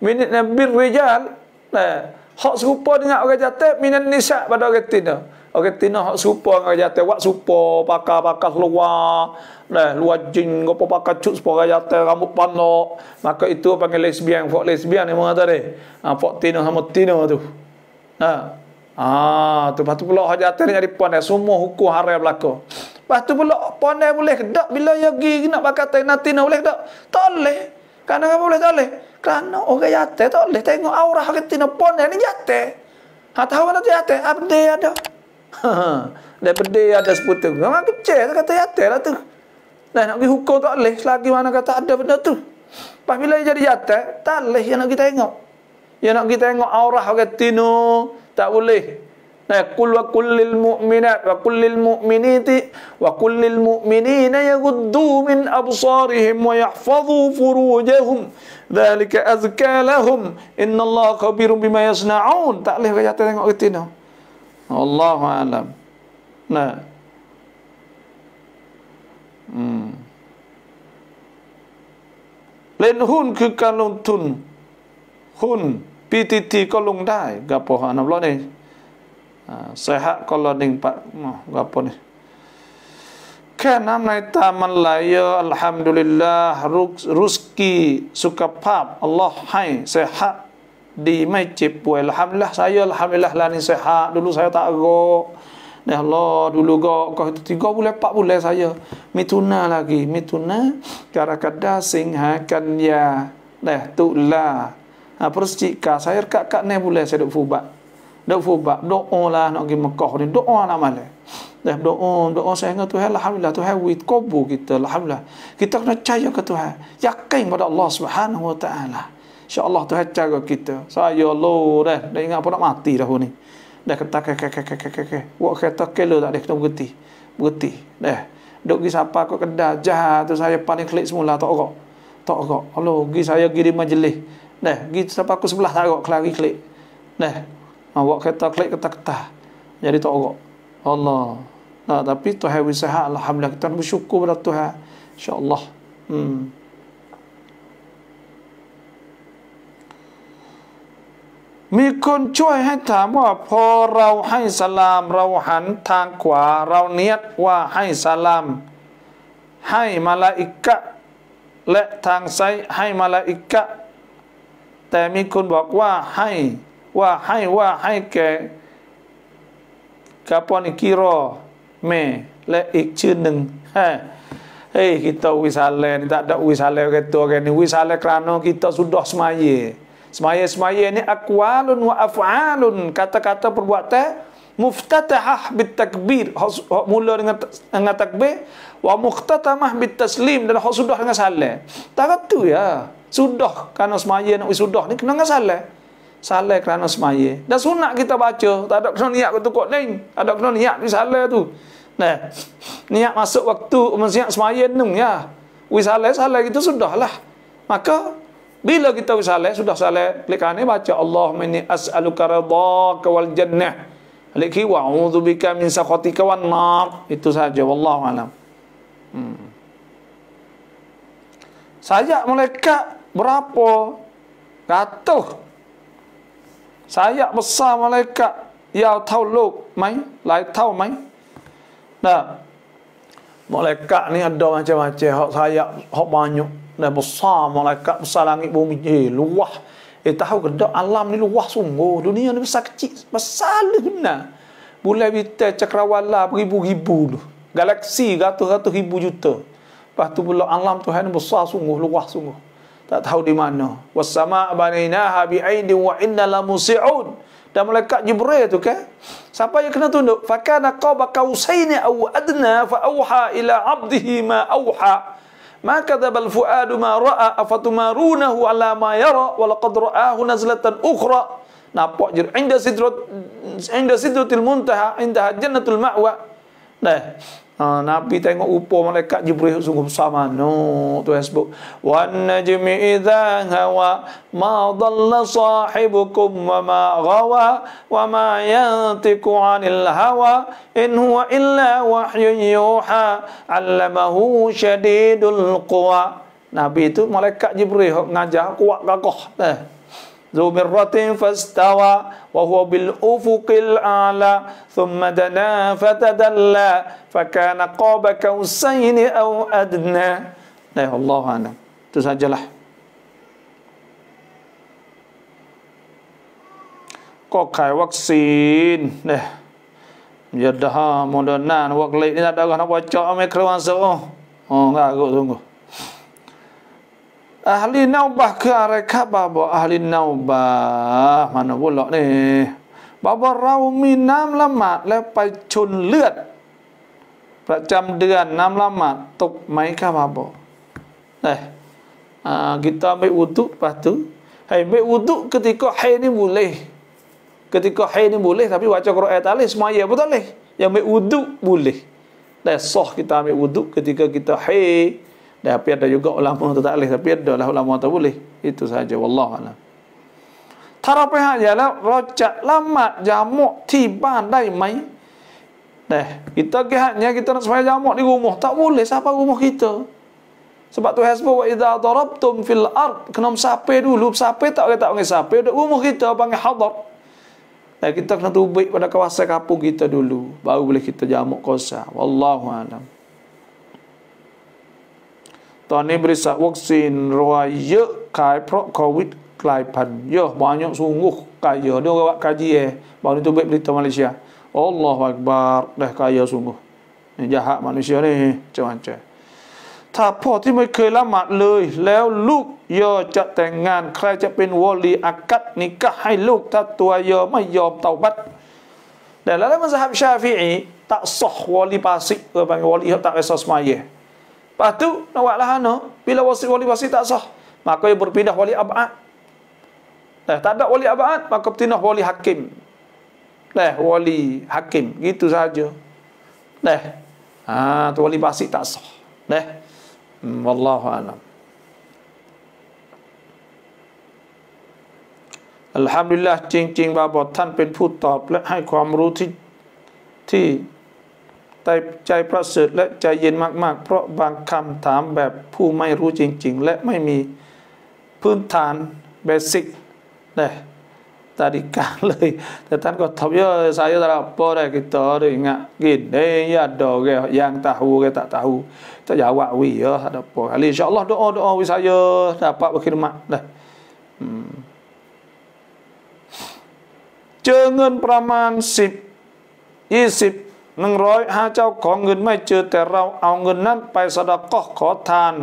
minat bir rijal eh, hak serupa dengan orang jatuh minat nisa pada orang tina orang tina hak serupa dengan orang jatuh wak serupa pakai pakai seluar eh, luar jin apa pakar cuk serupa orang jatuh rambut panok maka itu panggil lesbian fok lesbian ni mengatakan ni ha, fok tina sama tina tu nah, Ah, tu patu pula hak jatuh dengan dipon eh. semua hukum haram belaka. Pastu pula pandai boleh dak bila yagi nak pakai tai nanti nak boleh dak? Tak boleh. Kan apa boleh tak boleh? Kerana orang yate tak boleh tengok aurah ke tina pon ni yate. Ha tahu mana tu yate? Apa ah, dia ada? Dia pede ada seputar. Memang kecil tu kata yate lah tu. Nah nak pergi hukum tak boleh. Selagi mana kata ada benda tu. Lepas bila dia jadi yate, tak boleh yang nak kita tengok. Yang nak kita tengok aurah ke tina tak boleh. يقول وكل المؤمنات وكل المؤمنين وكل المؤمنين يغضوا من أبصارهم ويحفظوا فروجهم ذلك أزكى لهم إن الله خبير بما يصنعون tak boleh kerja tengok ke tino Allahu alam nah hmm เล่นหุ้นคือการลงทุนหุ้น PTT ก็ลงได้กับพอหาน้ำร้อนเอง Ah, sehat kalau ding pak oh, apa ni kan amnai taman layo alhamdulillah ruski suka pap Allah hai sehat di mai cepu alhamdulillah saya alhamdulillah lah sehat dulu saya tak go Ya Allah, dulu kau kau itu tiga boleh, empat boleh saya. Mituna lagi, mituna. Karakada singha kanya. Dah, tu lah. Ha, saya kak kak ne boleh saya duduk fubat. Dok fuba, doa lah nak pergi Mekah ni, doa lah malah. Dah eh, doa, doa saya dengan Tuhan, Alhamdulillah, Tuhan with kobu kita, Alhamdulillah. Kita kena percaya ke Tuhan, yakin pada Allah Subhanahu Wa Taala. Allah Tuhan jaga kita. Saya lo dah, dah ingat pun nak mati dah ni. Dah kata ke ke ke ke ke ke ke. Buat kereta kelo tak dia kena berhenti. Berhenti. Dah. Duk pergi siapa kau kedah jahat tu saya paling klik semula tak kok. Tak kok. Allah pergi saya pergi di majlis. Dah, pergi siapa aku sebelah tak kok kelari klik. Dah, Awak ah, kata klik kata ketah. Jadi tak ogok. Allah. Nah, tapi Tuhan wis sehat alhamdulillah kita bersyukur pada Tuhan. Insya-Allah. Hmm. มีคนช่วยให้ถามว่าพอเราให้สลามเราหันทางขวาเราเนียดว่าให้สลามให้มาลาอิกะและทางซ้ายให้มาลาอิกะแต่มีคนบอกว่าให้ wahai wahai ke kapan kira me le ik cenung ha. eh, kita wisale ni tak ada wisale kata orang ni kita sudah semaya. Semaya semaya ni akwalun wa af'alun kata-kata perbuatan muftatahah bit takbir mula dengan dengan takbir wa muqtatamah bit taslim dan sudah dengan salam. tu ya. Sudah kerana semaya sudah ni kena dengan Salah kerana semaya. dah sunat kita baca, tak ada kena niat ke tukuk ni. Tak ada kena niat ni salai tu. Nah, niat masuk waktu siap semaya ni, ya. Wih salai, salai gitu sudahlah. Maka, bila kita wih salai, sudah salai. Lekan ni baca, Allahumma ini as'aluka radhaka wal jannah. Lekhi wa'udzubika min sakhatika wal nar. Itu saja, Wallahu'alam. Hmm. Sajak mereka berapa? Katuh. สายะมัสซามาเลกะยาวเท่าโลกไหมหลายเท่าไหมนะมาเลกะนี่อัดโดนเจ้ามาเจ้าสายะฮอบานยุนะมัสซามาเลกะมัสซาลังอิบูมิเจลุวะเอต้าฮูกันดออัลลัมนี่ลุวะสุ่มโง่ดุนียานี่มัสักจิมัสซาลุนนะบุลเลบิเตจักรวาลลาบริบุริบุลกาแล็กซี่กัตุกัตุริบุยุตเตอร์ปัตตุบุลอัลลัมตัวเฮนมัสซาสุ่มโง่ลุวะสุ่มโง่ tak tahu di mana wasama banainaha bi aidin wa inna la musiun dan malaikat jibril tu kan siapa yang kena tunduk fakana qaba qausaini aw adna fa auha ila abdihi ma auha ma kadzabal fuadu ma raa afatumarunahu ala ma yara wa laqad raahu nazlatan ukhra nampak jir inda sidrat inda sidratil muntaha inda jannatul ma'wa nah Ha, Nabi tengok upo malaikat Jibril sungguh besar mana tu yang sebut wan najmi idza hawa ma dhalla sahibukum wa ma ghawa wa ma yantiqu anil hawa in huwa illa wahyu yuha 'allamahu shadidul quwa Nabi itu malaikat Jibril ngajar kuat gagah eh. ذو مرة فاستوى وهو بالأفق الأعلى ثم دنا فتدلى فكان قاب كوسين أو أدنى لا الله أنا تسجله كوكاي واكسين نه ยดฮะโมเดอร์นานวักเล็กนี่นะเด็กนักว่าเจาะไม่เคยวันเสาร์อ๋อง่ายก็ตรงกู ahli naubah ke arekah babo ahli naubah mana bulok ni babo rau minam lemat lepai cun leat Pracam dengan enam lama tuk mai ka babo. Eh. Uh, kita ambil wuduk lepas tu. Hai ambil wuduk ketika hai ni boleh. Ketika hai ni boleh tapi baca Quran tadi semua ya betul leh. Yang ambil wuduk boleh. Dah soh kita ambil wuduk ketika kita hai tapi ada juga ulama tu tak boleh tapi ada lah ulama tu boleh itu saja wallah alam tara pihak jalan rocak lama jamuk tiba dai mai Dah kita kehatnya kita nak supaya jamuk di rumah tak boleh siapa rumah kita sebab tu hasbu wa idza darabtum fil ard kena sape dulu sape tak kata tak sape dekat rumah kita panggil hadar dan kita kena tubik pada kawasan kampung kita dulu baru boleh kita jamuk kosa wallahu alam ตอนนี้บริษัทวัคซีนรวยเยอะขายเพราะโควิดกลายพันธุ์เยอะบาง y a k s ง n g กา h เย y a เ i a o r a ี g buat kaji eh baru เ i terbit b ล r i t a m a l ยอ s i a Allahu Akbar dah kaya sungguh ni jahat m a n u นี่ ni m a c a ัน a จ a ถ้าพ่อที่ไม่เคยละหมาดเลยแล้วลูกยอจะแต่งงานใครจะเป็นวอลีอากัดนี่ก็ให้ลูกถ้าตัวยอไม่ยอมเตาบัตแต่แล้วมันสะทำชาฟีอีตักซอกวอลีปาสิเออบางวอลีเขาตักไอซอสมาเย Lepas tu, nak buat lah no? Bila wali wasi tak sah. Maka ia berpindah wali abad. Eh, tak ada wali abad, maka bertindah wali hakim. Eh, wali hakim. Gitu sahaja. Eh, ha, tu wali wasi tak sah. Eh, hmm, Wallahu alam. Alhamdulillah จริงๆบาบอท่านเป็นผู้ตอบและให้ความรู้ที่ที่ใจประเสริฐและใจเย็นมากๆ เพราะบางคำถามแบบผู้ไม่รู้จริงๆและไม่มีพื้นฐานเบสิกนะตาดิกาเลย แต่ท่านก็ทำเยอะสายตาปอได้กิตอืดองะกินเดียดดอกแกยังตาหูแกตาตาหูจะอย่าว่าวิเออะฮะปอฮะลิชอัลอฮ์ดอดูอวิสายดาปะบคิรมะนะเจอเงินประมาณสิบยี่สิบ kita หนึ่งร้อยห้าเจ้าของเงินไม่เจอแต่เราเอาเงินนั้นไปสดาก็ขอทาน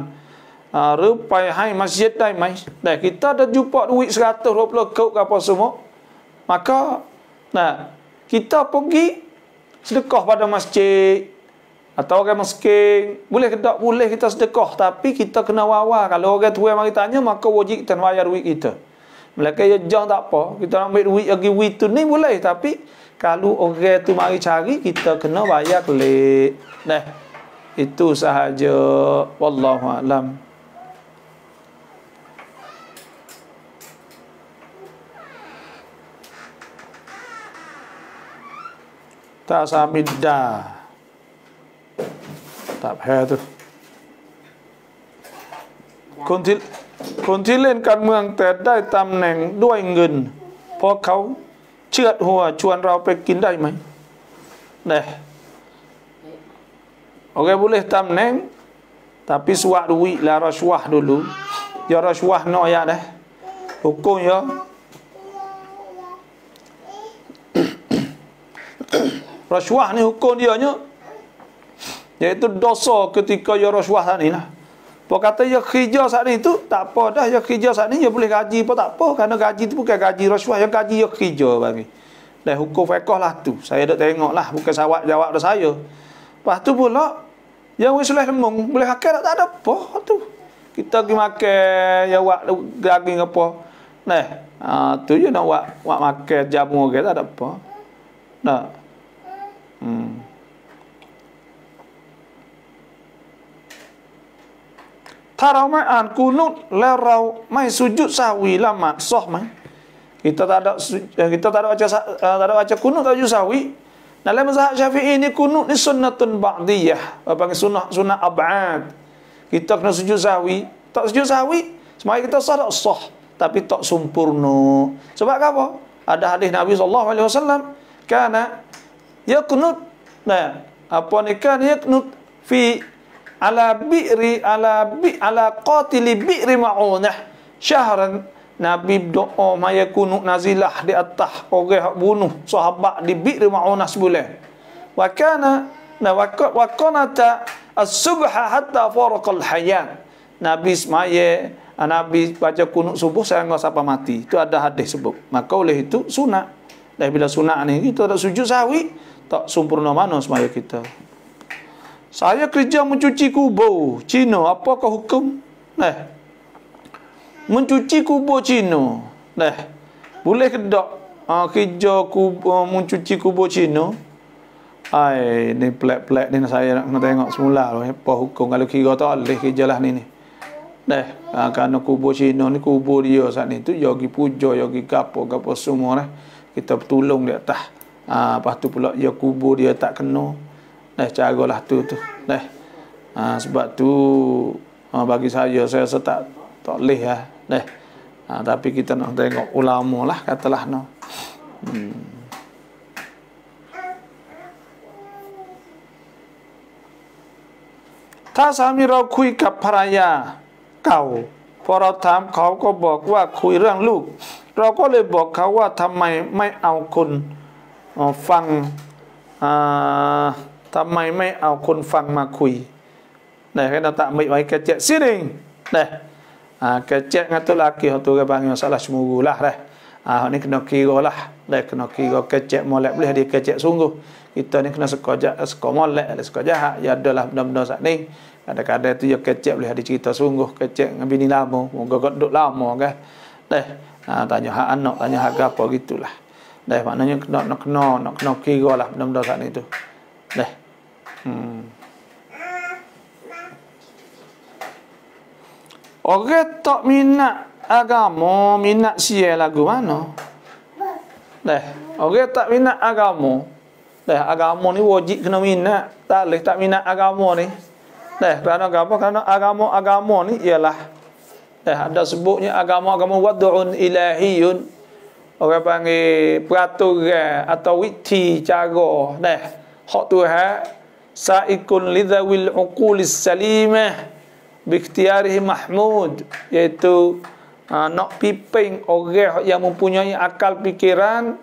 หรือไปให้มัสยิดได้ไหมแต่กิตาดัจุปอดวิสกาตรบลเกกับพอสมมาก็นะกิตาพงกิสดกอ pada มัสยิด atau orang masjid, boleh kita boleh kita sedekah tapi kita kena wawa kalau orang tua mari tanya maka wajib kita bayar duit kita mereka ya jangan tak apa kita nak ambil duit lagi duit tu ni boleh tapi kalau orang tu mari cari kita kena bayar kulit nah itu sahaja wallahu alam tak samida tak payah tu kuntil kuntilin kan mengang terdai tamneng dua ingin พอเขาเชิดหัวชวนเราไปกินได้ไหมนะโอเคบุเลตำแหน่งตาพิสวาดุวิลารชวาดูลูยารชวาหน่อยนะฮุกุยรชวาในฮุกุเดียวเนี่ยยังตุดดอโซ่ก็ติดกับยารชวาท่านนี้นะ Puan kata ya kerja saat ni tu tak apa dah ya kerja saat ni ya boleh gaji pun tak apa kerana gaji tu bukan gaji rasuah yang gaji ya kerja bagi. Dan hukum fiqh lah tu. Saya dah tengok lah bukan sawat jawab dah saya. Lepas tu pula yang wis boleh lemung boleh hakai tak, ada apa tu. Kita pergi makan ya wak daging apa. Nah, ha, tu je nak wak wak makan jamu ke tak ada apa. Nah. Hmm. ถ้าเราไม่อ่านกูนุดแล้วเราไม่สุจุดสาวีละหมาดซอกไหมคิดตาดอคิดตาดอจะตาดอจะกูนุดตาจุสาวีนั่นแหละมัสฮะชาฟีอีนี่กูนุดนี่สุนนะตุนบางดียะว่าเป็นสุนนะสุนนะอับอาดคิดตักนั่นสุจุดสาวีตักสุจุดสาวีสมัยคิดตักซอกซอกแต่ตักสมบูรณ์สาเหตุอะไรอาดะฮ์ดีนบีสุลลัลฮุอะลัยฮิวะสัลลัมแค่นั้นยักนุดนะอัปปานิกานยักนุดฟี ala bi'ri ala bi ala qatili bi'ri ma'unah syahran Nabi doa oh, maya kunu nazilah di atas orang yang bunuh sahabat di bi'ri ma'unah sebulan wa kana na wa kana as-subha hatta faraqa al-hayat Nabi maya Nabi baca kunut subuh saya enggak siapa mati itu ada hadis sebut maka oleh itu sunat dah bila sunat ni kita tak sujud sawi tak sempurna mana semaya kita saya kerja mencuci kubur Cina, apakah hukum? Eh. Mencuci kubur Cina. Eh. Boleh ke tak? Uh, kerja kubur, ah, mencuci kubur Cina. Ai, ni pelak-pelak ni saya nak kena tengok semula Apa hukum kalau kira tak boleh kerjalah ni ni. Eh, uh, kerana kubur Cina ni kubur dia saat ni tu yogi puja, yogi kapo, kapo semua ni. Kita bertolong di tak. Ah, lepas tu pula dia kubur dia tak kena. Nah, eh, caralah tu tu. Nah. Eh, ha, sebab tu ha, bagi saya saya rasa tak tak leh lah. Ya. Eh, nah. Ha, tapi kita nak tengok ulama lah katalah noh. Hmm. ถ้าสามีเราคุยกับภรรยาเก่าพอเราถามเขาก็บอกว่าคุยเรื่องลูกเราก็เลยบอกเขาว่าทำไมไม่เอาคุณฟังอ่าทำไมไม่เอาคนฟังมาคุยนะครับเราตะไม่ไว้แกเจ็ดสิ่งนะแกเจ็ดงั้นตัวลักกี่หัวตัวกับบางอย่างสลัดชมูละเลยอ่าคนนี้ขนมกีโก้ละเลยขนมกีโก้แกเจ็ดมอลเล็บเลยดีแกเจ็ดสุ่งกูอีตอนนี้ขนมสกอจสกอมอลเล็บสกอจฮะยาดเดลับดมดอสักนี่กระดกระดกตัวแกเจ็ดเลยดีจิตต์สุ่งกูแกเจ็ดงั้นบินิลามูมึงก็กดดุลามูแกเลยอ่าตั้งยาฮะอันนอตั้งยาฮะกับพอกิตุละเลยมันนี่ขนมขนมขนมกีโก้ละดมดอสักนี่ตัว Dah. Hmm. Orang tak minat agama, minat sial lagu mana? Dah. Orang tak minat agama. Dah, agama ni wajib kena minat. Tak boleh tak minat agama ni. Dah, kerana agama, kerana agama-agama ni ialah Dah, ada sebutnya agama-agama wadu'un ilahiyun. Orang panggil peraturan atau witi cara. Dah, hak Tuhan saikun lidawil uqulis salimah biktiarihi mahmud iaitu aa, ha, nak piping orang yang mempunyai akal pikiran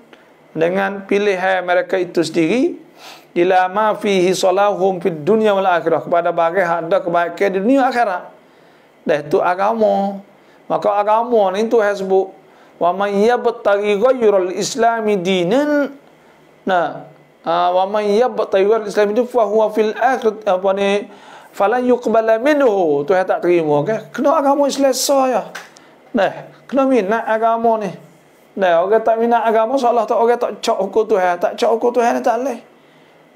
dengan pilihan mereka itu sendiri ila ma fihi salahum fid dunia wal akhirah kepada bagi ada kebaikan di dunia akhirat dah itu agama maka agama ni tu has bu wa may yabtaghi ghayral islami dinan nah Ah, wa man yabtai wal islam itu fa huwa fil akhir eh, apa ni falan yuqbala minhu tu dia tak terima okey kena agama selesa ya nah kena minat agama ni nah orang tak minat agama salah tak orang tak cak hukum tuhan tak cak hukum tuhan ni tak leh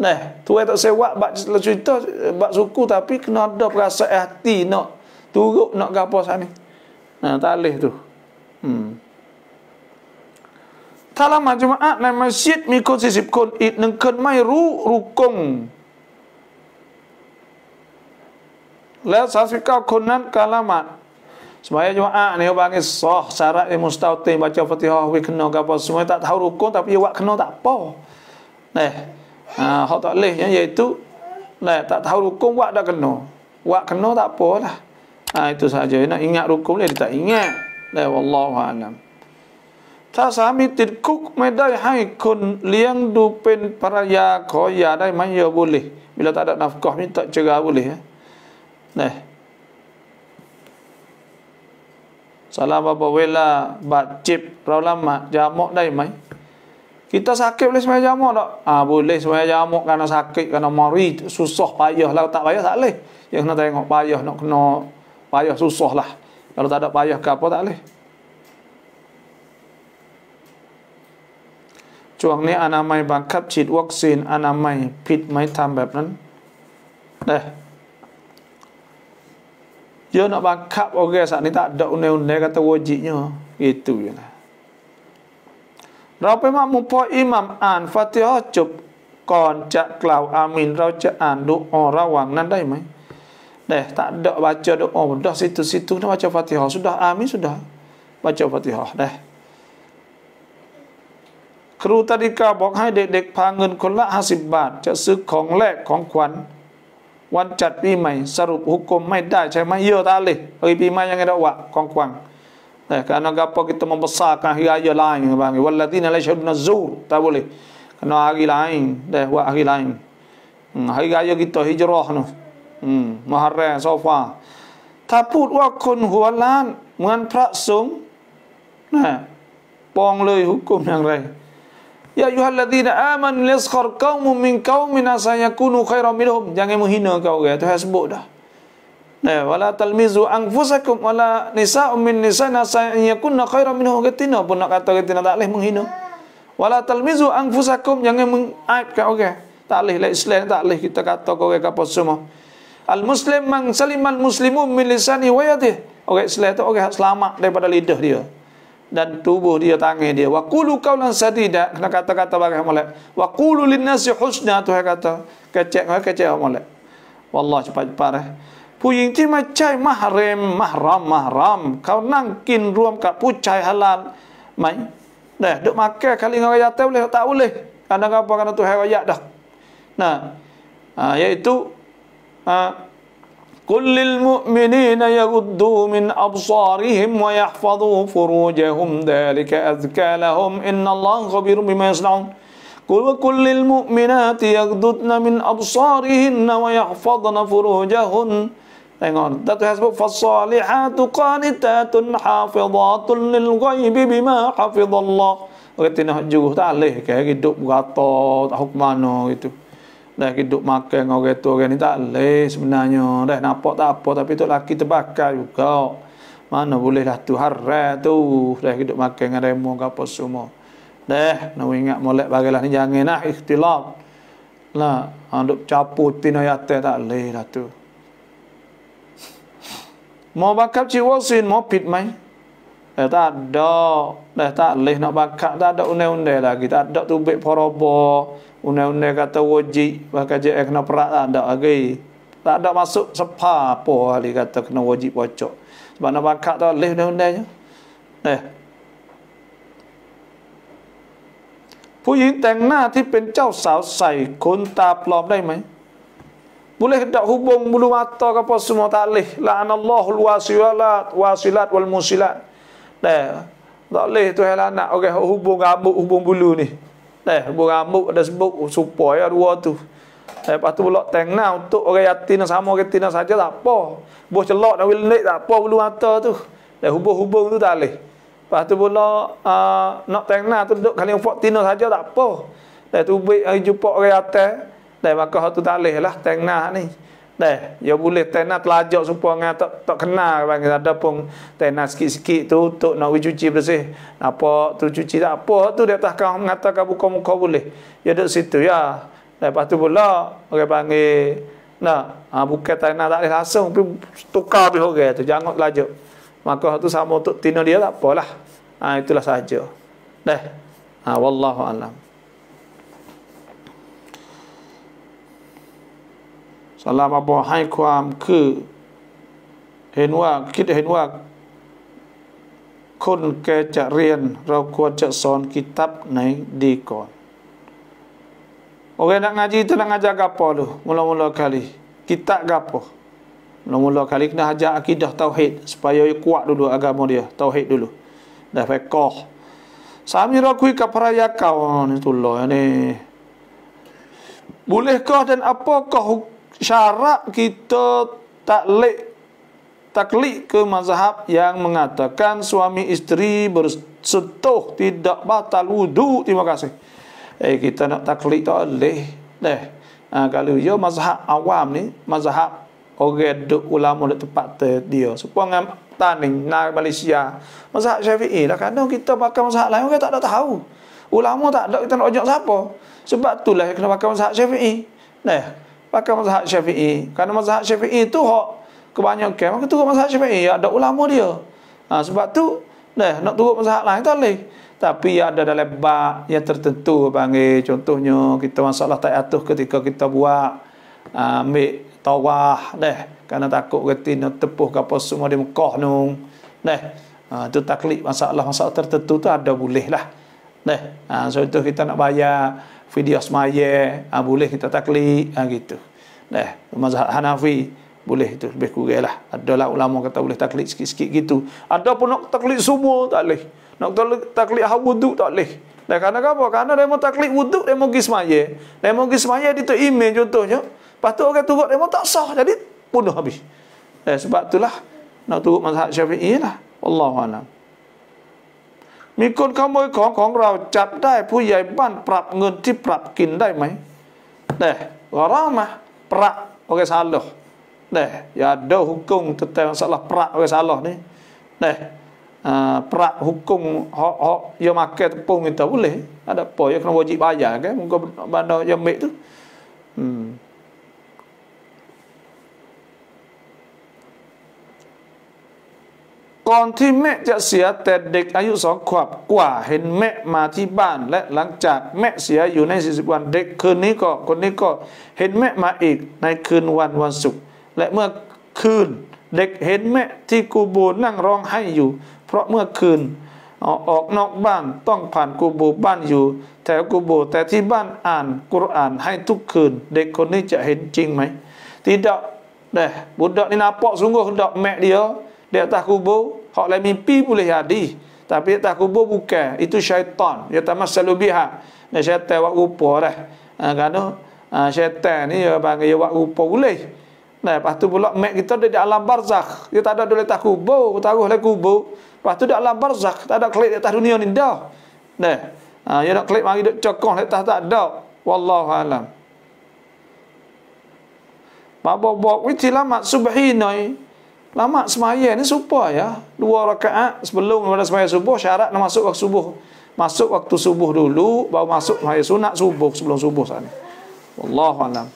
nah tu tak sewak bab cerita bab suku tapi kena ada perasaan hati nak turuk nak gapo sana nah tak leh tu hmm ถ้าละหมาดจุมอะในมัสยิดมีคนสี่สิบคนอีกหนึ่งคนไม่รู้รุกงแล้วสาสิบเก้าคนนั้นการละหมาดสมัยจุมอะเนี่ยบางทีสอสาระมุสตาตีบาจาฟติฮาวิคโนกับสมัยตัดเทารุกงแต่พี่วะคโนตัดปอเนี่ยเขาตัดเลยนี่ยตุเนี่ยตัดเทารุกงวะดักโนวะคโนตัดปอละอ่าอิทุสาจัยนะอิงะรุกงเลยตัดอิงะเนี่ยวะลลอฮฺอาลัมถ้าสามีติดคุกไม่ได้ให้คนเลี้ยงดูเป็นภรรยาขอยาได้ไหมโยบุลีเวลาตัดนับก่อนี่ตัดเจอกาบุลีนี่สลาบบเวลาบาดเจ็บเราละหมาดยาหมอได้ไหม ya eh. kita sakit boleh semaya jamuk tak? Ah boleh semaya jamuk karena sakit, karena mari susah payah lah tak payah tak boleh. Yang nak tengok payah nak kena payah susah lah. Kalau tak ada payah ke apa tak boleh. ช่วงนี้อนามัยบังคับฉีดวัคซีนอนามัยผิดไหมทำแบบนั้นเด้ยนบังคับโอเคสันนิตาดอุเนอุเนกัตัวจีเนาะอีตุยนะเราไปมามุพออิมัมอ่านฟาติฮ์จบก่อนจะกล่าวอามินเราจะอ่านดูอระหว่างนั้นได้ไหมได้ตัดดอกบาเจดอกอ๋อดอกสิทุสิทุนะบาเจฟาติฮ์สุดาอามินสุดาบาเจฟาติฮ์ได้ครูตาดิกาบอกให้เด็กๆพาเงินคนละห้าสิบบาท จะซื้อของแลกของขวัญวันจัดปีใหม่สรุปหุกกลมไม่ได้ใช่ไหมเยอะตาเลยเฮ้ยปีใหม่ยังไงระวะของขวัญแต่การนักปกิตมบสากาฮิอา r k a n h a า i r a y า l a i น bang. w น l l a d z i n a la y a s h h ี d u น a zur. Tak boleh. Kena hari าอ i n dah buat hari lain. ร m m hari raya kita h i j ถ้าพูดว่าคนหัวล้าน เหมือนพระสงฆ์นะปองเลยหุกกลมอย่างไร Ya ayyuhalladzina aman. liskhar qaumun min qaumin asa yakunu khairam minhum. Jangan menghina kau orang. Tuhan sebut dah. Ya wala talmizu anfusakum wala nisa'un min nisa'in asa yakunna khairam Ketina pun nak kata ketina tak leh menghina. Wala talmizu anfusakum jangan mengaib kau orang. Tak leh lah Islam tak leh kita kata kau orang apa semua. Al muslim mang salimal muslimun min lisani wa yadihi. Orang Islam tu orang selamat daripada lidah dia dan tubuh dia tangih dia wa qulu qawlan sadida kena kata-kata barang molek wa qulu lin nasi husna Tuhan kata kecek kau kecek molek wallah cepat-cepat eh puying ti macai mahram mahram mahram kau nangkin ruam kat pucai halal mai dah duk makan kali ngau raya boleh tak boleh kadang apa kena tu hayat dah nah ha, iaitu ha, قل للمؤمنين يغضوا من أبصارهم ويحفظوا فروجهم ذلك أزكى لهم إن الله خبير بما يصنعون قل وكل للمؤمنات يغضضن من أبصارهن ويحفظن فروجهن Tengok, tak hasbuk fasalihatu qanitatun hafizatun lil ghaibi bima hafizallah. Orang tengok juruh tak leh ke hidup berata, tak hukum mana gitu. dah hidup makan dengan orang tu orang ni tak leh sebenarnya dah nampak tak apa tapi tu laki terbakar juga mana boleh dah tu harat tu dah hidup makan dengan remo ke apa semua dah nak ingat molek bagalah ni jangan nak ikhtilaf lah hendak caput pina yate tak leh dah tu mau bakap jiwa sin mau pit mai dah tak ada dah tak leh nak bakap tak ada undai-undai lagi tak ada tubik poroboh Undang-undang kata wajib, maka je eh, kena perak lah, tak ada lagi. Tak ada masuk sepa apa ahli kata kena wajib pocok. Sebab nak bakat tu alih undang-undangnya. Eh. Puyin teng na ti pen cau sao sai kun ta plom dai mai. Boleh tak hubung bulu mata ke apa semua tak leh. La'anallahul wasilat, wasilat wal musilat. Eh. Tak leh tu helah nak okay, hubung abuk hubung bulu ni atas buah rambut ada sebut oh, supaya ya dua tu lepas tu pula tengah untuk orang yatim sama orang yatim saja tak apa buah celok dan wilnik tak apa bulu mata tu dan hubung-hubung tu tak leh, lepas tu pula uh, nak tengna tu duduk kali empat tina saja tak apa dan tu baik hari eh, jumpa orang yatim dan maka tu tak leh lah tengna ni Dah, eh, ya boleh tena telajak supaya ngah tak tak kena bang ada pun tena sikit-sikit tu untuk nak cuci bersih. Apa tu cuci tak apa tu dia tak kau ngata kau buka muka boleh. Ya duduk situ ya. Lepas tu pula orang panggil nak ha, ah, buka tena tak ada langsung pi tukar pi orang tu jangan telajak. Maka tu sama untuk tina dia tak apalah. Ha, itulah saja. Dah. Eh, ha, wallahu alam. ัลาบาบอให้ความคือ เห็นว่าคิดเห็นว่า คนแกจะเรียน เราควรจะสอนกิตับไหนดีก่อนโอเคนักงานจีตนักงานจะกับพอลูมุลมุลคลีกิตักกับพอมุลมุลกคลิีนะฮะจะอักิดะเตาเหดสปายอยู่กดูดูอากาโมเดียเตาเฮตดูดูเดฟก็สามีเราคุยกับภรรยาเก่านี่ตุลลอยนี่บุเลก็ดันอปอก็ฮุก syarat kita taklik taklik ke mazhab yang mengatakan suami isteri bersetuh tidak batal wudu terima kasih eh kita nak taklik tak boleh deh ha, kalau yo ya mazhab awam ni mazhab orang duk ulama duk tempat ter, dia supaya dengan tanding nak Malaysia mazhab Syafie lah kadang kita pakai mazhab lain orang tak ada tahu ulama tak ada kita nak ajak siapa sebab itulah kena pakai mazhab Syafie deh pakai mazhab syafi'i kerana mazhab syafi'i tu hak kebanyakan maka turut mazhab syafi'i yang ada ulama dia ha, sebab tu dah nak turut mazhab lain tak boleh tapi ada dalam bab yang tertentu bangi. contohnya kita masalah tak atuh ketika kita buat ha, ambil tawah dah kerana takut reti nak tepuh ke semua di Mekah ni dah ha, tu taklik masalah-masalah tertentu tu ada boleh lah dah ha, so itu kita nak bayar video semaya ha, boleh kita taklik ha, ah, gitu nah mazhab Hanafi boleh itu lebih kurang lah adalah ulama kata boleh taklik sikit-sikit gitu ada pun nak taklik semua tak boleh nak taklik hawa wuduk tak boleh dan kerana apa? Karena dia mau taklik wuduk, dia mau pergi semaya. Dia mau pergi semaya, dia tu imej contohnya. Lepas tu orang turut, dia mau tak sah. Jadi, punuh habis. Eh, sebab itulah, nak turut masyarakat syafi'i lah. Wallahualam. มีคนขโมยของของเราจับได้ ผู้ใหญ่บ้านปรับเงินที่ปรับกินได้ไหมเด้ว่ารามาประโอเคซาลโลเด้อย่าเดาฮุกงแต่แต่สละประโอเคซาลโลนี่เด้ปรัะฮุกงฮอฮอยามาเกตปุ่งอินเตอร์บเลยอาจจะป่อยคือนวจิบายาแกมึงก็บานดาลยามเมตุอืมก่อนที่แม่จะเสียแต่เด็กอายุสองขวบกว่าเห็นแม่มาที่บ้านและหลังจากแม่เสียอยู่ใน40วัน เด็กคืนนี้ก็คนนี้ก็เห็นแม่มาอีกในคืนวันวันศุกร์และเมื่อคืนเด็กเห็นแม่ที่กูโบนั่งร้องไห้อยู่เพราะเมื่อคืนออกนอกบ้านต้องผ่านกูโบบ้านอยู่แถวกูโบแต่ที่บ้านอ่านกุรอานให้ทุกคืนเด็กคนนี้จะเห็นจริงไหมทีเด d ก k deh budak น i nampak sungguh b u d แม่เดียว di atas kubur hak lain mimpi boleh jadi tapi di atas kubur bukan itu syaitan Dia ya tamassalu biha dan syaitan wak rupa dah ha, kerana ha, syaitan ni ya panggil wak rupa boleh nah lepas tu pula mak kita ada di alam barzakh dia tak ada di Tak kubur taruh lah kubur lepas tu di alam barzakh tak ada kelip di atas dunia ni dah nah ha, dia nak kelip mari duk cokong di atas tak ada wallahu alam Bapak-bapak, itulah lama bahinai Lama semaya ni supa ya. Dua rakaat sebelum daripada semaya subuh syarat nak masuk waktu subuh. Masuk waktu subuh dulu baru masuk semaya sunat subuh sebelum subuh sana. ni. Wallahu alam.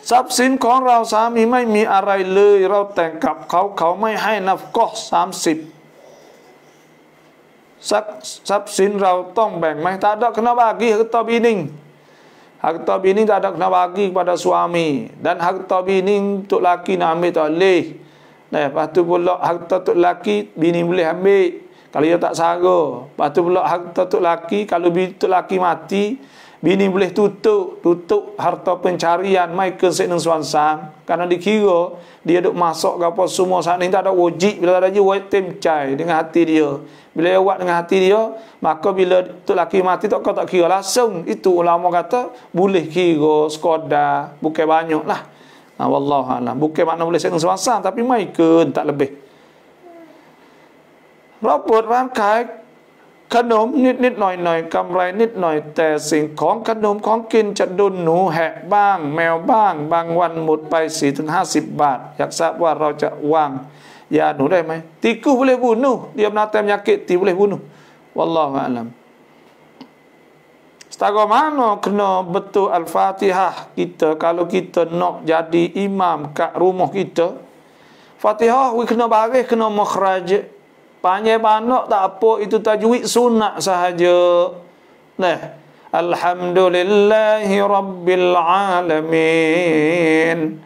Sab sin kong rau sam i mai mi arai lei rau teng kap kau kau mai hai naf koh sam sip. Sab sin rau tong beng mai tak ada kena bagi ke tau bining. Harta bini tak ada kena bagi kepada suami Dan harta bini untuk laki nak ambil tak boleh nah, Lepas tu pula harta untuk laki bini boleh ambil Kalau dia tak sara Lepas tu pula harta untuk laki Kalau bini untuk laki mati Bini boleh tutup, tutup harta pencarian Michael Sinan Swansang. Karena dikira dia duk masuk ke apa semua saat ini tak ada wajib. Bila ada je wajib cai dengan hati dia. Bila dia buat dengan hati dia, maka bila tu laki mati tak kau tak kira langsung. Itu ulama kata boleh kira Skoda bukan banyak lah. Ha, Wallahualam. Bukan makna boleh Sinan Swansang tapi Michael tak lebih. Robert Ramkai ขนมนิดนิดหน่อยหน่อยกำไรนิดหน่อย แต่สิ่งของขนมของกินจะดุนหนูแหะบ้าง แมวบ้าง บางวันหมดไป4-50 บาทอยากทราบว่าเราจะวางยาหนูได้ไหมติกูเลลบุนูเดียมนาเต็มยาเกติเลลบุนูวัลลอฮฺอัลลัม s e t a มา m a ขนมเบตุอัลฟาติฮะกิตเตอร์ kalau k ต t a nak jadi imam ม a ม rumah k กิตเตอร์ฟาติฮะวิขนมบาเกขนมมัครจ์ Panjang panok tak apa itu tajwid sunat sahaja. Nah. Alhamdulillahi rabbil alamin.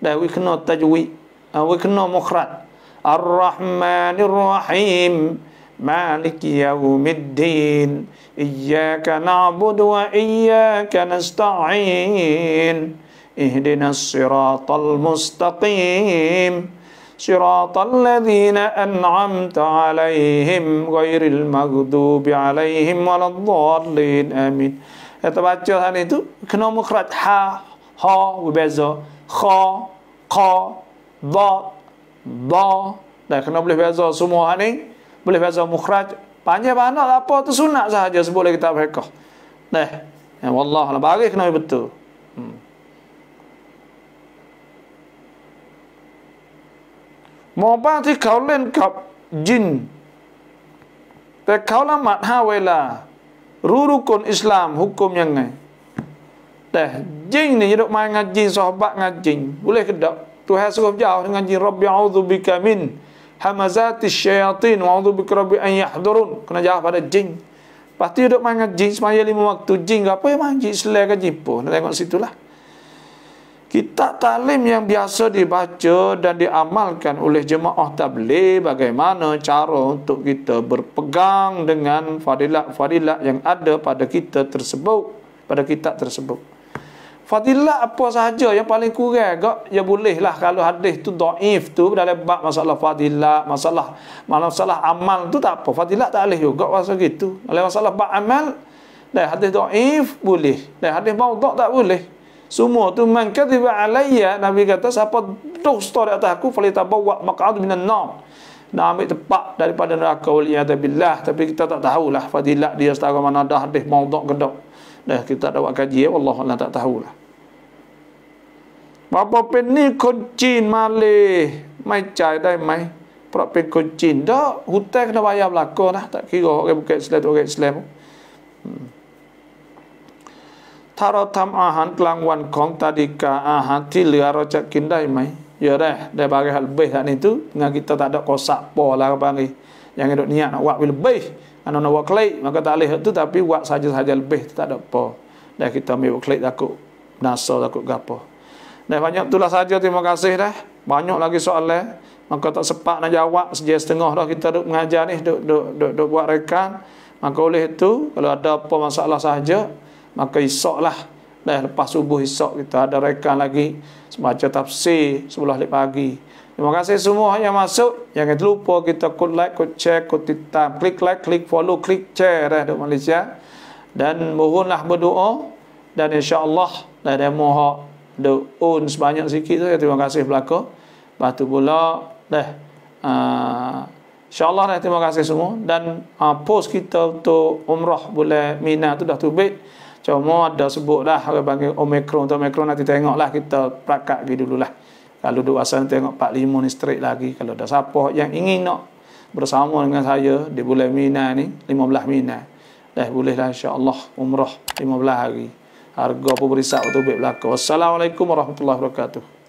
Dah we kena tajwid. Ah we kena mukhrat. Ar-Rahmanir Rahim. Malik yaumiddin. Iyyaka na'budu wa iyyaka nasta'in. Ihdinas siratal Ihdinas siratal mustaqim. صراط الذين أنعمت عليهم غير المغضوب عليهم ولا الضالين آمين يتبعجو هل انتو كنو مخرج ها ها وبيزو خا قا ضا ضا لكن بلي بيزو سمو هاني بلي بيزو مخرج بانجا بانا لابو تسونا سهجز بولي كتاب هكو نه والله لباقي كنو يبتو มอบ้าที่เขาเล่นกับยินแต่เขาละหมาดห้าเวลารู้รู้กฎอิสลามฮุกกลมยังไงแต่ยิ่งนี่ยดอกไม้งานยิงสอบบะงานจริงบุเลกดอกตัวแฮสกบยาวงานจริงรับยาอุดบิกามินฮามาซาติชัยตินอุดบิกรบิอันยาดรุนคุณจะเอาไปจริงปัตติยดอกไม้งานจริงสมัยลิมวัตุจริงกับไปมันจริงสเลกจิปปุนั่นเองก็สิทุลา Kitab talim yang biasa dibaca dan diamalkan oleh jemaah tabligh bagaimana cara untuk kita berpegang dengan fadilat-fadilat yang ada pada kita tersebut pada kitab tersebut. Fadilat apa sahaja yang paling kurang gak ya bolehlah kalau hadis tu dhaif tu dalam bab masalah fadilat, masalah masalah amal tu tak apa. Fadilat tak boleh juga masa gitu. Dalam masalah bab amal dan hadis dhaif boleh. Dan hadis maudhu tak boleh. Semua tu man kadhiba alayya Nabi kata siapa tuh story atas aku falitabawa maq'ad minan nar. Nak ambil tepat daripada neraka wal iyad billah tapi kita tak tahulah fadilat dia setara mana dah habis maudhu' gedak. Dah kita tak dapat kaji ya Allah Allah tak tahulah. Bapa pen ni Cina malih mai cai dai mai pro pen kuncin dah hutang kena bayar belaka dah tak kira orang bukan Islam orang Islam. Hmm. ถ้าเราทําอาหารกลางวันของตาดิกาอาหารที่เหลือเราจะกินได้ไหมยอะแรกได้บางอย่างเบสอันนี้ตุงานกิตาตัดก็สะปอลาบางอย่างอย่างเงี้ยเนี่ยนะวะวิลเบสอันนั้นวะคลายมันก็ตัดเลยตุแต่วะซะจิซะจิเบสตัดก็ปอได้กิตามีวะคลายตะกุนาโซตะกุกะปอได้ banyak itulah saja terima kasih dah banyak lagi soal lah maka tak sepak nak jawab sejak setengah dah kita duk mengajar ni duk duk duk, duk buat rekan maka oleh itu kalau ada apa masalah saja hmm maka isok lah dah lepas subuh isok kita ada rekan lagi semaca tafsir sebelah lip pagi terima kasih semua yang masuk jangan lupa kita kut like kut share kut titam klik like klik follow klik share dah eh, Malaysia dan mohonlah berdoa dan insyaAllah dah dah mohon doon sebanyak sikit tu terima kasih belaka lepas tu pula dah uh, InsyaAllah dah terima kasih semua dan uh, post kita untuk umrah boleh minat tu dah tubik Cuma ada sebut lah orang panggil Omicron atau Omicron nanti tengok lah kita prakat lagi dulu lah Kalau dua asal tengok 45 ni straight lagi Kalau ada siapa yang ingin nak bersama dengan saya Di bulan Mina ni 15 Mina Dah boleh lah insyaAllah umrah 15 hari Harga pun berisap tu baik belakang Assalamualaikum warahmatullahi wabarakatuh